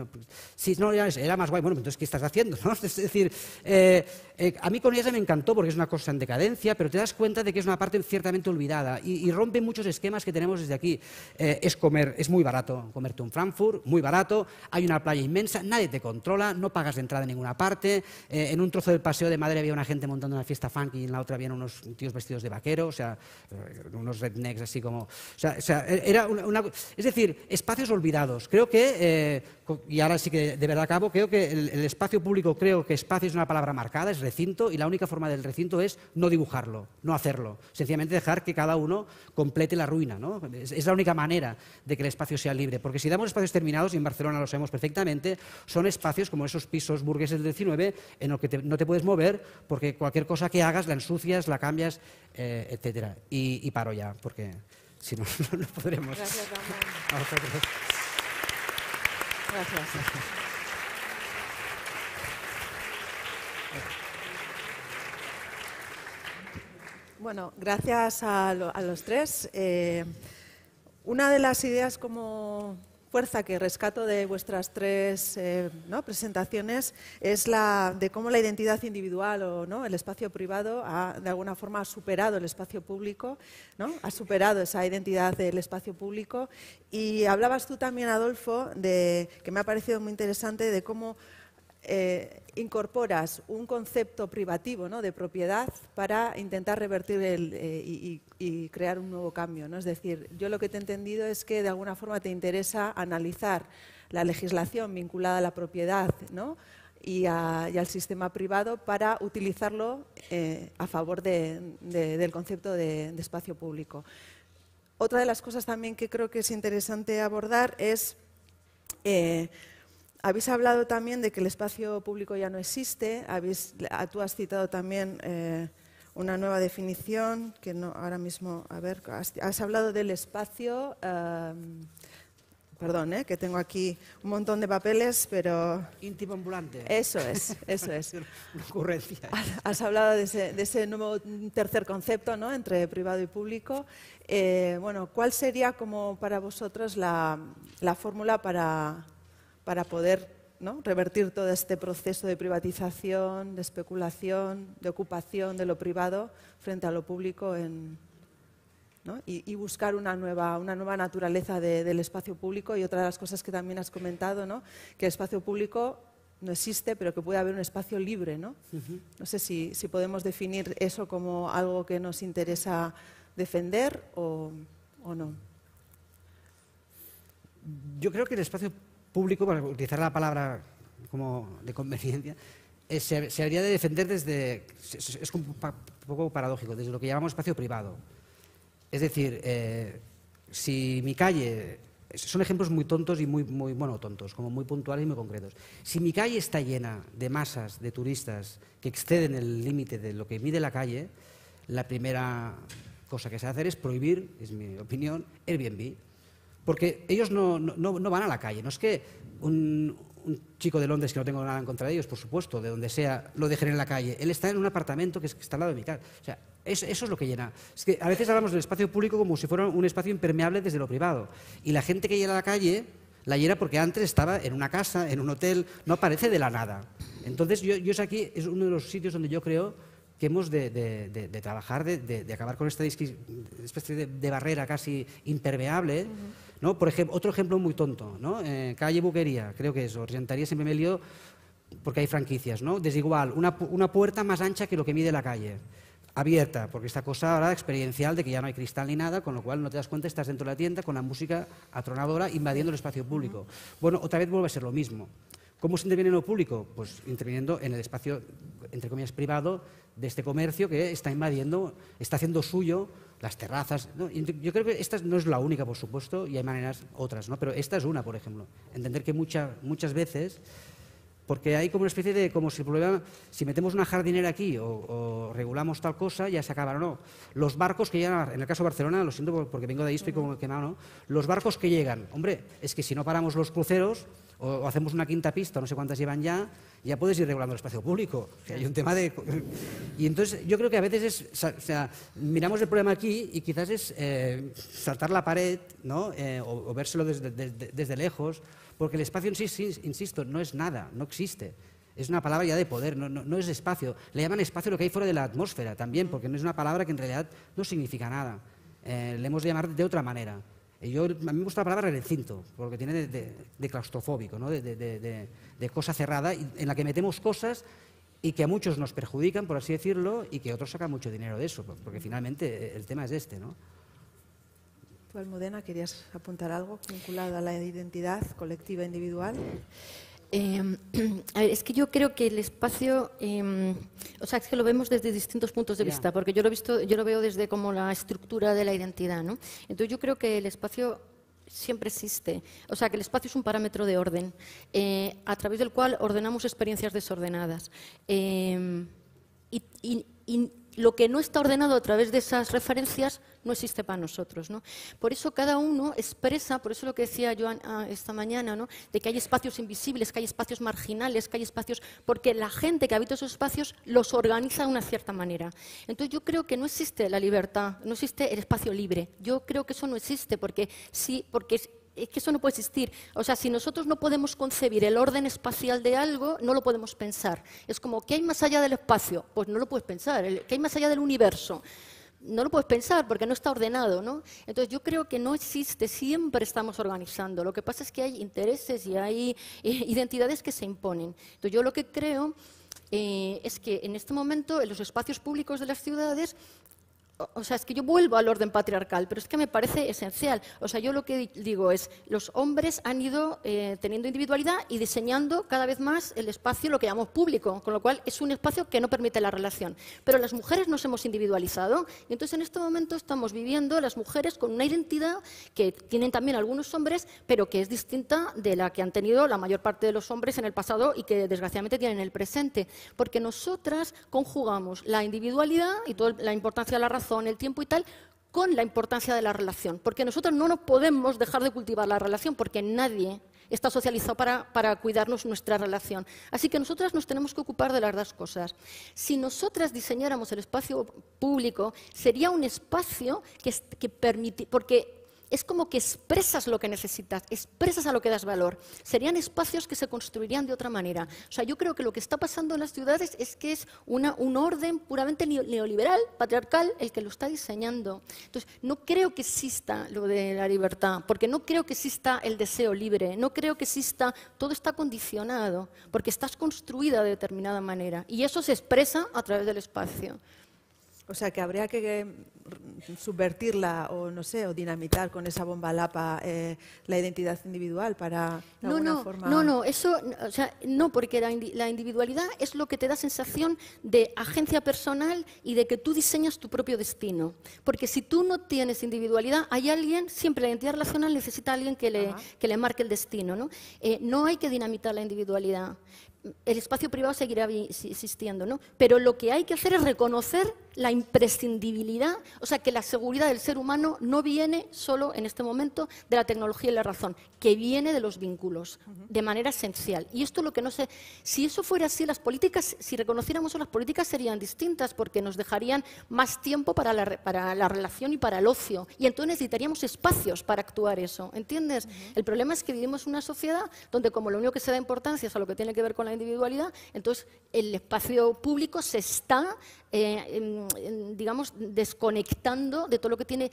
no, era más guay, bueno, pues entonces, ¿qué estás haciendo? Es decir, eh, eh, a mí con ella me encantó porque es una cosa en decadencia, pero te das cuenta de que es una parte ciertamente olvidada y, rompe muchos esquemas que tenemos desde aquí. Eh, es comer, es muy barato comerte un Frankfurt, muy barato, hay una playa inmensa, nadie te controla, no pagas de entrada en ninguna parte, en un trozo del paseo de Madrid había una gente montando una fiesta funky y en la otra había unos tíos vestidos de vaquero, o sea, eh, unos rednecks así como... O sea, era una, Es decir, espacios olvidados. Creo que, eh, y ahora sí que de verdad acabo, creo que el, espacio público, creo que espacio es una palabra marcada, es recinto, y la única forma del recinto es no dibujarlo, no hacerlo. Sencillamente dejar que cada uno complete la ruina, Es, la única manera de que el espacio sea libre, porque si damos espacios terminados, y en Barcelona lo sabemos perfectamente, son espacios como esos pisos burgueses del 19 en los que no te puedes mover porque cualquier cosa que hagas la ensucias, la cambias, eh, etcétera. Y, paro ya, porque si no, no, lo podremos. Gracias, a Gracias. Bueno, gracias a, los tres. Eh, una de las ideas como fuerza que rescato de vuestras tres eh, presentaciones es la de cómo la identidad individual o ¿no? el espacio privado ha, de alguna forma ha superado el espacio público, ¿no? ha superado esa identidad del espacio público. Y hablabas tú también, Adolfo, de, que me ha parecido muy interesante de cómo eh, incorporas un concepto privativo ¿no? de propiedad para intentar revertir eh, y, crear un nuevo cambio. ¿no? Es decir, yo lo que te he entendido es que de alguna forma te interesa analizar la legislación vinculada a la propiedad ¿no? y, al sistema privado para utilizarlo eh, a favor del concepto de, espacio público. Otra de las cosas también que creo que es interesante abordar es... Habéis hablado también de que el espacio público ya no existe. tú has citado también eh, una nueva definición que no ahora mismo. A ver, has, hablado del espacio. Em, perdón, eh, que tengo aquí un montón de papeles, pero. Íntimo ambulante. Eso es, eso es. una ocurrencia. Has hablado de ese, nuevo tercer concepto, ¿no? Entre privado y público. Eh, bueno, ¿cuál sería como para vosotros la fórmula para para poder revertir todo este proceso de privatización, de especulación, de ocupación de lo privado frente a lo público y, buscar una nueva, una nueva naturaleza del espacio público. Y otra de las cosas que también has comentado, que el espacio público no existe, pero que puede haber un espacio libre. No, sé si, podemos definir eso como algo que nos interesa defender o, o no. Yo creo que el espacio público, para utilizar la palabra como de conveniencia, eh, se, habría de defender desde, es un poco paradójico, desde lo que llamamos espacio privado. Es decir, eh, si mi calle, son ejemplos muy tontos y muy, muy, bueno, tontos, como muy puntuales y muy concretos. Si mi calle está llena de masas de turistas que exceden el límite de lo que mide la calle, la primera cosa que se hace es prohibir, es mi opinión, Airbnb. Porque ellos no, van a la calle, no es que un, chico de Londres que no tengo nada en contra de ellos, por supuesto, de donde sea, lo dejen en la calle. Él está en un apartamento que está al lado de mi casa. sea, eso, es lo que llena. a veces hablamos del espacio público como si fuera un espacio impermeable desde lo privado. Y la gente que llega a la calle la llena porque antes estaba en una casa, en un hotel, no aparece de la nada. Entonces, yo, yo es aquí, es uno de los sitios donde yo creo que hemos de, trabajar, de, acabar con esta especie de, barrera casi impermeable. ¿no? Por ejemplo, otro ejemplo muy tonto, eh, calle Buquería, creo que es, Orientaría siempre me lío porque hay franquicias, ¿no? Desigual, una, una puerta más ancha que lo que mide la calle abierta, porque esta cosa ahora experiencial de que ya no hay cristal ni nada, con lo cual no te das cuenta, estás dentro de la tienda con la música atronadora invadiendo el espacio público. Bueno, otra vez vuelve a ser lo mismo. ¿Cómo se interviene en lo público? Pues interviniendo en el espacio, entre comillas, privado de este comercio que está invadiendo, está haciendo suyo las terrazas. Yo creo que esta no es la única, por supuesto, y hay maneras otras, ¿no? pero esta es una, por ejemplo. Entender que muchas muchas veces, porque hay como una especie de, como si problema, si metemos una jardinera aquí o, regulamos tal cosa, ya se acabaron. No, los barcos que llegan, en el caso de Barcelona, lo siento porque vengo de ahí, estoy como quemado, ¿no? los barcos que llegan, hombre, es que si no paramos los cruceros o hacemos una quinta pista, no sé cuántas llevan ya, ya puedes ir regulando el espacio público. hay un tema de... Y entonces yo creo que a veces es, o sea, miramos el problema aquí y quizás es eh, saltar la pared ¿no? Eh, o, vérselo desde, lejos, porque el espacio insisto, no es nada, no existe. Es una palabra ya de poder, no, es espacio. Le llaman espacio lo que hay fuera de la atmósfera también, porque no es una palabra que en realidad no significa nada. Eh, le hemos de llamar de otra manera. Eh, a mí me gusta la palabra recinto, porque tiene de, claustrofóbico, de, cosa cerrada, en la que metemos cosas y que a muchos nos perjudican, por así decirlo, y que otros sacan mucho dinero de eso, porque finalmente eh, el tema es este. ¿no? Tú, Almudena, querías apuntar algo vinculado a la identidad colectiva individual. Em, es que yo creo que el espacio, em, o sea, es que lo vemos desde distintos puntos de vista, porque yo lo, visto, yo lo veo desde como la estructura de la identidad, ¿no? Entonces yo creo que el espacio siempre existe. O sea, que el espacio es un parámetro de orden, eh, a través del cual ordenamos experiencias desordenadas. Em, y, lo que no está ordenado a través de esas referencias no existe para nosotros. ¿no? Por eso cada uno expresa, por eso lo que decía yo ah, esta mañana, ¿no? de que hay espacios invisibles, que hay espacios marginales, que hay espacios, porque la gente que habita esos espacios los organiza de una cierta manera. Entonces yo creo que no existe la libertad, no existe el espacio libre. Yo creo que eso no existe porque sí, porque es que eso no puede existir. O sea, si nosotros no podemos concebir el orden espacial de algo, no lo podemos pensar. Es como, ¿qué hay más allá del espacio? Pues no lo puedes pensar. ¿Qué hay más allá del universo? no lo puedes pensar porque no está ordenado, ¿no? Entonces yo creo que no existe, siempre estamos organizando. Lo que pasa es que hay intereses y hay eh, identidades que se imponen. Entonces yo lo que creo eh, es que en este momento en los espacios públicos de las ciudades o sea, es que yo vuelvo al orden patriarcal, pero es que me parece esencial. O sea, yo lo que digo es, los hombres han ido eh, teniendo individualidad y diseñando cada vez más el espacio, lo que llamamos público, con lo cual es un espacio que no permite la relación. Pero las mujeres nos hemos individualizado y entonces en este momento estamos viviendo las mujeres con una identidad que tienen también algunos hombres, pero que es distinta de la que han tenido la mayor parte de los hombres en el pasado y que desgraciadamente tienen en el presente. Porque nosotras conjugamos la individualidad y toda la importancia de la razón el tiempo y tal, con la importancia de la relación. Porque nosotros no nos podemos dejar de cultivar la relación, porque nadie está socializado para, para, cuidarnos nuestra relación. Así que nosotras nos tenemos que ocupar de las dos cosas. Si nosotras diseñáramos el espacio público, sería un espacio que, que permite, porque es como que expresas lo que necesitas, expresas a lo que das valor. Serían espacios que se construirían de otra manera. O sea, yo creo que lo que está pasando en las ciudades es que es un orden puramente neoliberal, patriarcal, el que lo está diseñando. Entonces, no creo que exista lo de la libertad, porque no creo que exista el deseo libre, no creo que exista, todo está condicionado, porque estás construida de determinada manera y eso se expresa a través del espacio. O sea, que habría que eh, subvertirla o no sé, o dinamitar con esa bomba lapa eh, la identidad individual para de no, alguna no, No, no, eso, o sea, no, porque la, individualidad es lo que te da sensación de agencia personal y de que tú diseñas tu propio destino. Porque si tú no tienes individualidad, hay alguien, siempre la identidad relacional necesita a alguien que le, que le marque el destino, ¿no? Eh, no hay que dinamitar la individualidad el espacio privado seguirá existiendo, ¿no? Pero lo que hay que hacer es reconocer la imprescindibilidad, o sea, que la seguridad del ser humano no viene solo en este momento de la tecnología y la razón, que viene de los vínculos, de manera esencial. Y esto es lo que no sé, si eso fuera así, las políticas, si reconociéramos las políticas serían distintas, porque nos dejarían más tiempo para la, para la relación y para el ocio, y entonces necesitaríamos espacios para actuar eso, ¿entiendes? El problema es que vivimos una sociedad donde como lo único que se da importancia es a lo que tiene que ver con individualidad, entonces el espacio público se está, eh, digamos, desconectando de todo lo que tiene.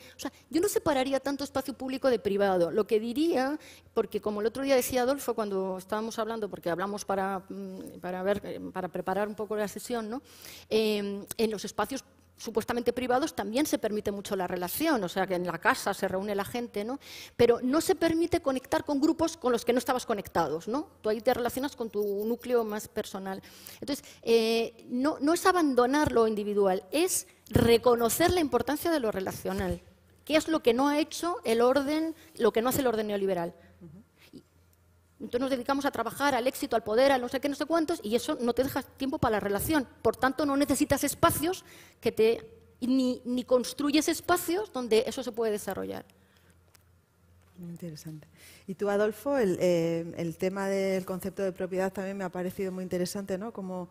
yo no separaría tanto espacio público de privado. Lo que diría, porque como el otro día decía Adolfo cuando estábamos hablando, porque hablamos para, mm, para, ver, para preparar un poco la sesión, ¿no? Eh, en los espacios supuestamente privados también se permite mucho la relación, o sea que en la casa se reúne la gente, ¿no? Pero no se permite conectar con grupos con los que no estabas conectados, ¿no? Tú ahí te relacionas con tu núcleo más personal. Entonces, eh, no, no es abandonar lo individual, es reconocer la importancia de lo relacional. ¿Qué es lo que no ha hecho el orden, lo que no hace el orden neoliberal? Entonces nos dedicamos a trabajar, al éxito, al poder, a no sé qué, no sé cuántos, y eso no te deja tiempo para la relación. Por tanto, no necesitas espacios que te. ni, construyes espacios donde eso se puede desarrollar. Muy interesante. Y tú, Adolfo, el, eh, tema del concepto de propiedad también me ha parecido muy interesante, ¿no? Como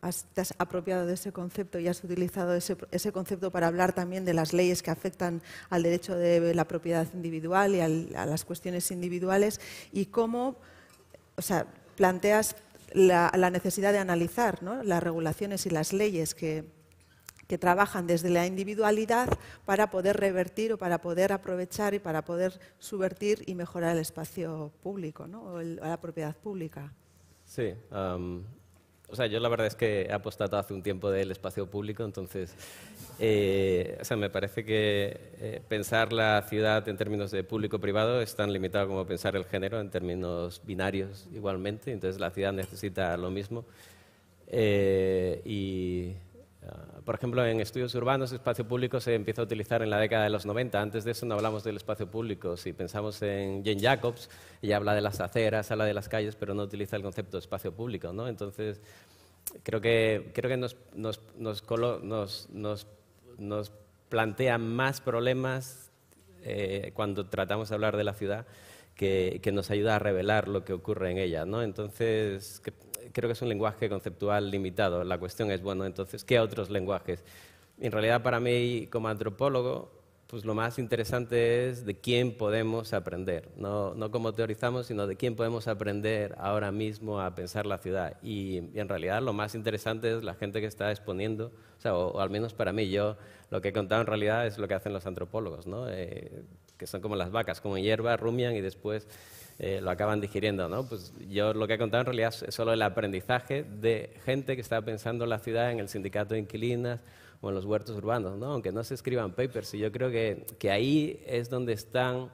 has, te has apropiado de ese concepto y has utilizado ese, concepto para hablar también de las leyes que afectan al derecho de la propiedad individual y a las cuestiones individuales y cómo o sea, planteas la, necesidad de analizar ¿no? las regulaciones y las leyes que, que trabajan desde la individualidad para poder revertir o para poder aprovechar y para poder subvertir y mejorar el espacio público ¿no? o, la propiedad pública. Sí, o sea, yo la verdad es que he apostado hace un tiempo del espacio público, entonces, eh, o sea, me parece que eh, pensar la ciudad en términos de público-privado es tan limitado como pensar el género en términos binarios igualmente, entonces la ciudad necesita lo mismo. Eh, y Ah, por ejemplo, en estudios urbanos, espacio público se empieza a utilizar en la década de los 90. Antes de eso no hablamos del espacio público. Si pensamos en Jane Jacobs, ella habla de las aceras, habla de las calles, pero no utiliza el concepto de espacio público. Entonces, creo que, creo que nos, nos, nos, nos plantea más problemas eh, cuando tratamos de hablar de la ciudad que, nos ayuda a revelar lo que ocurre en ella. ¿no? Entonces, que, creo que es un lenguaje conceptual limitado. La cuestión es, bueno, entonces, ¿qué otros lenguajes? En realidad, para mí, como antropólogo, pues lo más interesante es de quién podemos aprender, no, no teorizamos, sino de quién podemos aprender ahora mismo a pensar la ciudad. Y, en realidad lo más interesante es la gente que está exponiendo, o, al menos para mí, yo lo que he contado en realidad es lo que hacen los antropólogos, ¿no? Eh, que son como las vacas, como hierba, rumian y después eh, lo acaban digiriendo, ¿no? Pues yo lo que he contado en realidad es solo el aprendizaje de gente que está pensando en la ciudad, en el sindicato de inquilinas o en los huertos urbanos, ¿no? Aunque no se escriban papers, y yo creo que, ahí es donde están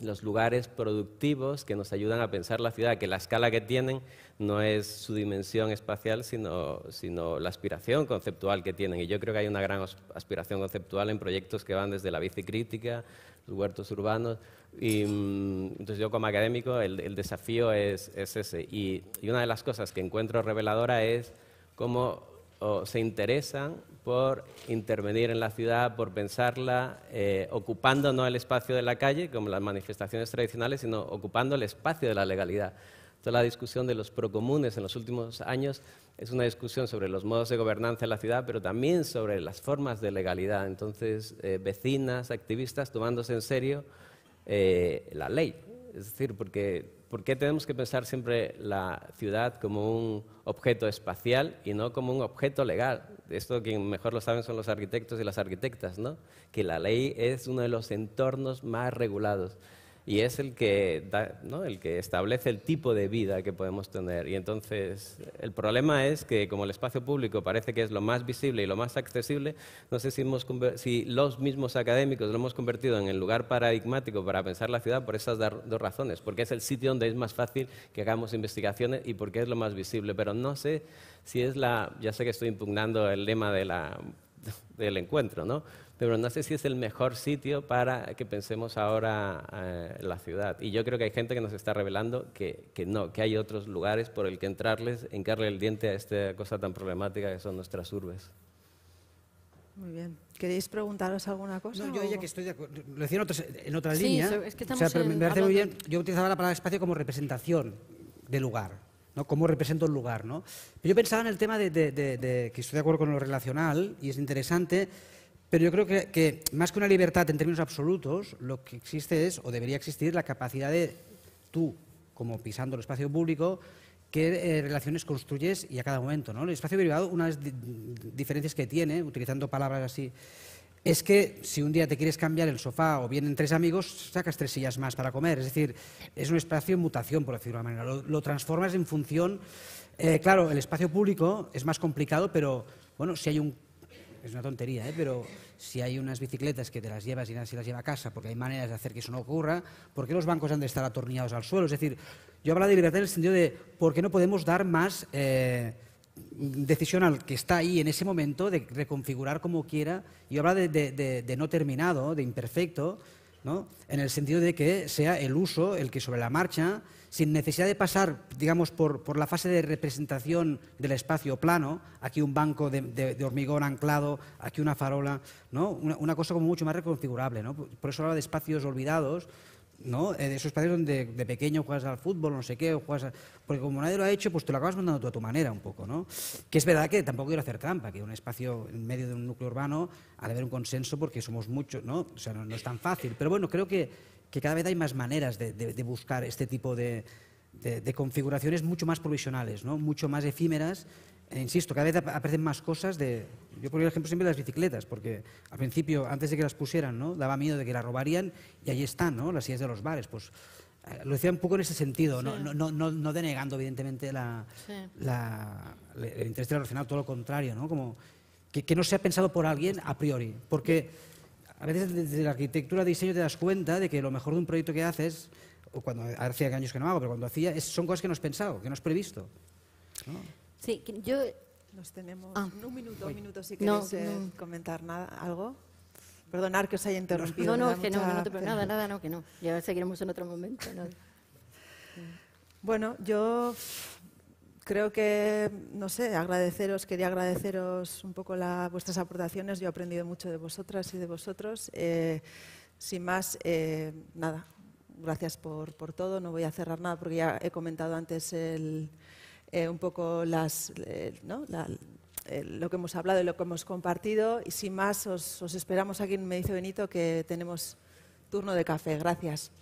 los lugares productivos que nos ayudan a pensar la ciudad, que la escala que tienen no es su dimensión espacial, sino, sino la aspiración conceptual que tienen. Y yo creo que hay una gran aspiración conceptual en proyectos que van desde la bicicrítica los huertos urbanos. Y, mm, entonces yo como académico el, desafío es, ese. Y, una de las cosas que encuentro reveladora es cómo se interesan por intervenir en la ciudad, por pensarla, eh, ocupando no el espacio de la calle, como las manifestaciones tradicionales, sino ocupando el espacio de la legalidad la discusión de los procomunes en los últimos años es una discusión sobre los modos de gobernanza de la ciudad, pero también sobre las formas de legalidad. Entonces, eh, vecinas, activistas, tomándose en serio eh, la ley. Es decir, porque, ¿por qué tenemos que pensar siempre la ciudad como un objeto espacial y no como un objeto legal? Esto quien mejor lo saben son los arquitectos y las arquitectas, ¿no? Que la ley es uno de los entornos más regulados y es el que, el que establece el tipo de vida que podemos tener. Y entonces el problema es que como el espacio público parece que es lo más visible y lo más accesible, no sé si, los mismos académicos lo hemos convertido en el lugar paradigmático para pensar la ciudad por esas dos razones, porque es el sitio donde es más fácil que hagamos investigaciones y porque es lo más visible. Pero no sé si es la, ya sé que estoy impugnando el lema del encuentro, ¿no? pero no sé si es el mejor sitio para que pensemos ahora eh, la ciudad. Y yo creo que hay gente que nos está revelando que, no, que hay otros lugares por el que entrarles, hincarle el diente a esta cosa tan problemática que son nuestras urbes. Muy bien. ¿Queréis preguntaros alguna cosa? No, yo ya que estoy de acuerdo. Lo decía en, en otra línea. me muy bien. Yo utilizaba la palabra espacio como representación de lugar. ¿no? ¿Cómo represento el lugar? ¿no? yo pensaba en el tema de que estoy de acuerdo con lo relacional y es interesante pero yo creo que, más que una libertad en términos absolutos, lo que existe es, o debería existir, la capacidad de tú, como pisando el espacio público, qué eh, relaciones construyes y a cada momento. ¿no? El espacio privado, una de las diferencias que tiene, utilizando palabras así, es que si un día te quieres cambiar el sofá o vienen tres amigos, sacas tres sillas más para comer. Es decir, es un espacio en mutación, por decirlo de una manera. Lo, transformas en función... Eh, claro, el espacio público es más complicado, pero bueno, si hay un es una tontería, ¿eh? pero si hay unas bicicletas que te las llevas y nadie las lleva a casa, porque hay maneras de hacer que eso no ocurra, ¿por qué los bancos han de estar atornillados al suelo? Es decir, yo hablo de libertad en el sentido de por qué no podemos dar más eh, decisión al que está ahí en ese momento de reconfigurar como quiera. Yo hablo de, no terminado, de imperfecto, ¿no? en el sentido de que sea el uso el que sobre la marcha sin necesidad de pasar, digamos, por, la fase de representación del espacio plano, aquí un banco de, hormigón anclado, aquí una farola, ¿no? Una, cosa como mucho más reconfigurable. ¿no? Por eso hablaba de espacios olvidados, ¿no? Eh, de esos espacios donde de pequeño juegas al fútbol, no sé qué, o juegas porque como nadie lo ha hecho, pues te lo acabas mandando tú a tu manera un poco. ¿no? Que es verdad que tampoco quiero hacer trampa, que un espacio en medio de un núcleo urbano al haber un consenso porque somos muchos, ¿no? o sea, no es tan fácil. Pero bueno, creo que que cada vez hay más maneras de, buscar este tipo de, configuraciones mucho más provisionales, ¿no? mucho más efímeras. E insisto, cada vez aparecen más cosas de... Yo por ejemplo siempre las bicicletas, porque al principio, antes de que las pusieran, ¿no? daba miedo de que las robarían y ahí están, ¿no? las sillas de los bares. Pues eh, lo decía un poco en ese sentido, no, no, no, denegando evidentemente la, la, el interés de todo lo contrario, ¿no? Como que, que, no sea pensado por alguien a priori, porque a veces desde la arquitectura de diseño te das cuenta de que lo mejor de un proyecto que haces, o cuando hacía años que no hago, pero cuando hacía, son cosas que no has pensado, que no has previsto. Sí, yo... Nos tenemos ah, un minuto, un minuto, si quieres eh, comentar nada, algo. Perdonar que os haya interrumpido. No, no, que no, no te nada, nada, no, que no. Ya seguiremos en otro momento. bueno, yo creo que, no sé, agradeceros, quería agradeceros un poco vuestras aportaciones. Yo he aprendido mucho de vosotras y de vosotros. Eh, sin más, eh, nada, gracias por, por, todo. No voy a cerrar nada porque ya he comentado antes el, eh, un poco las, ¿no? lo que hemos hablado y lo que hemos compartido. Y sin más, os, os esperamos aquí en dice Benito que tenemos turno de café. Gracias.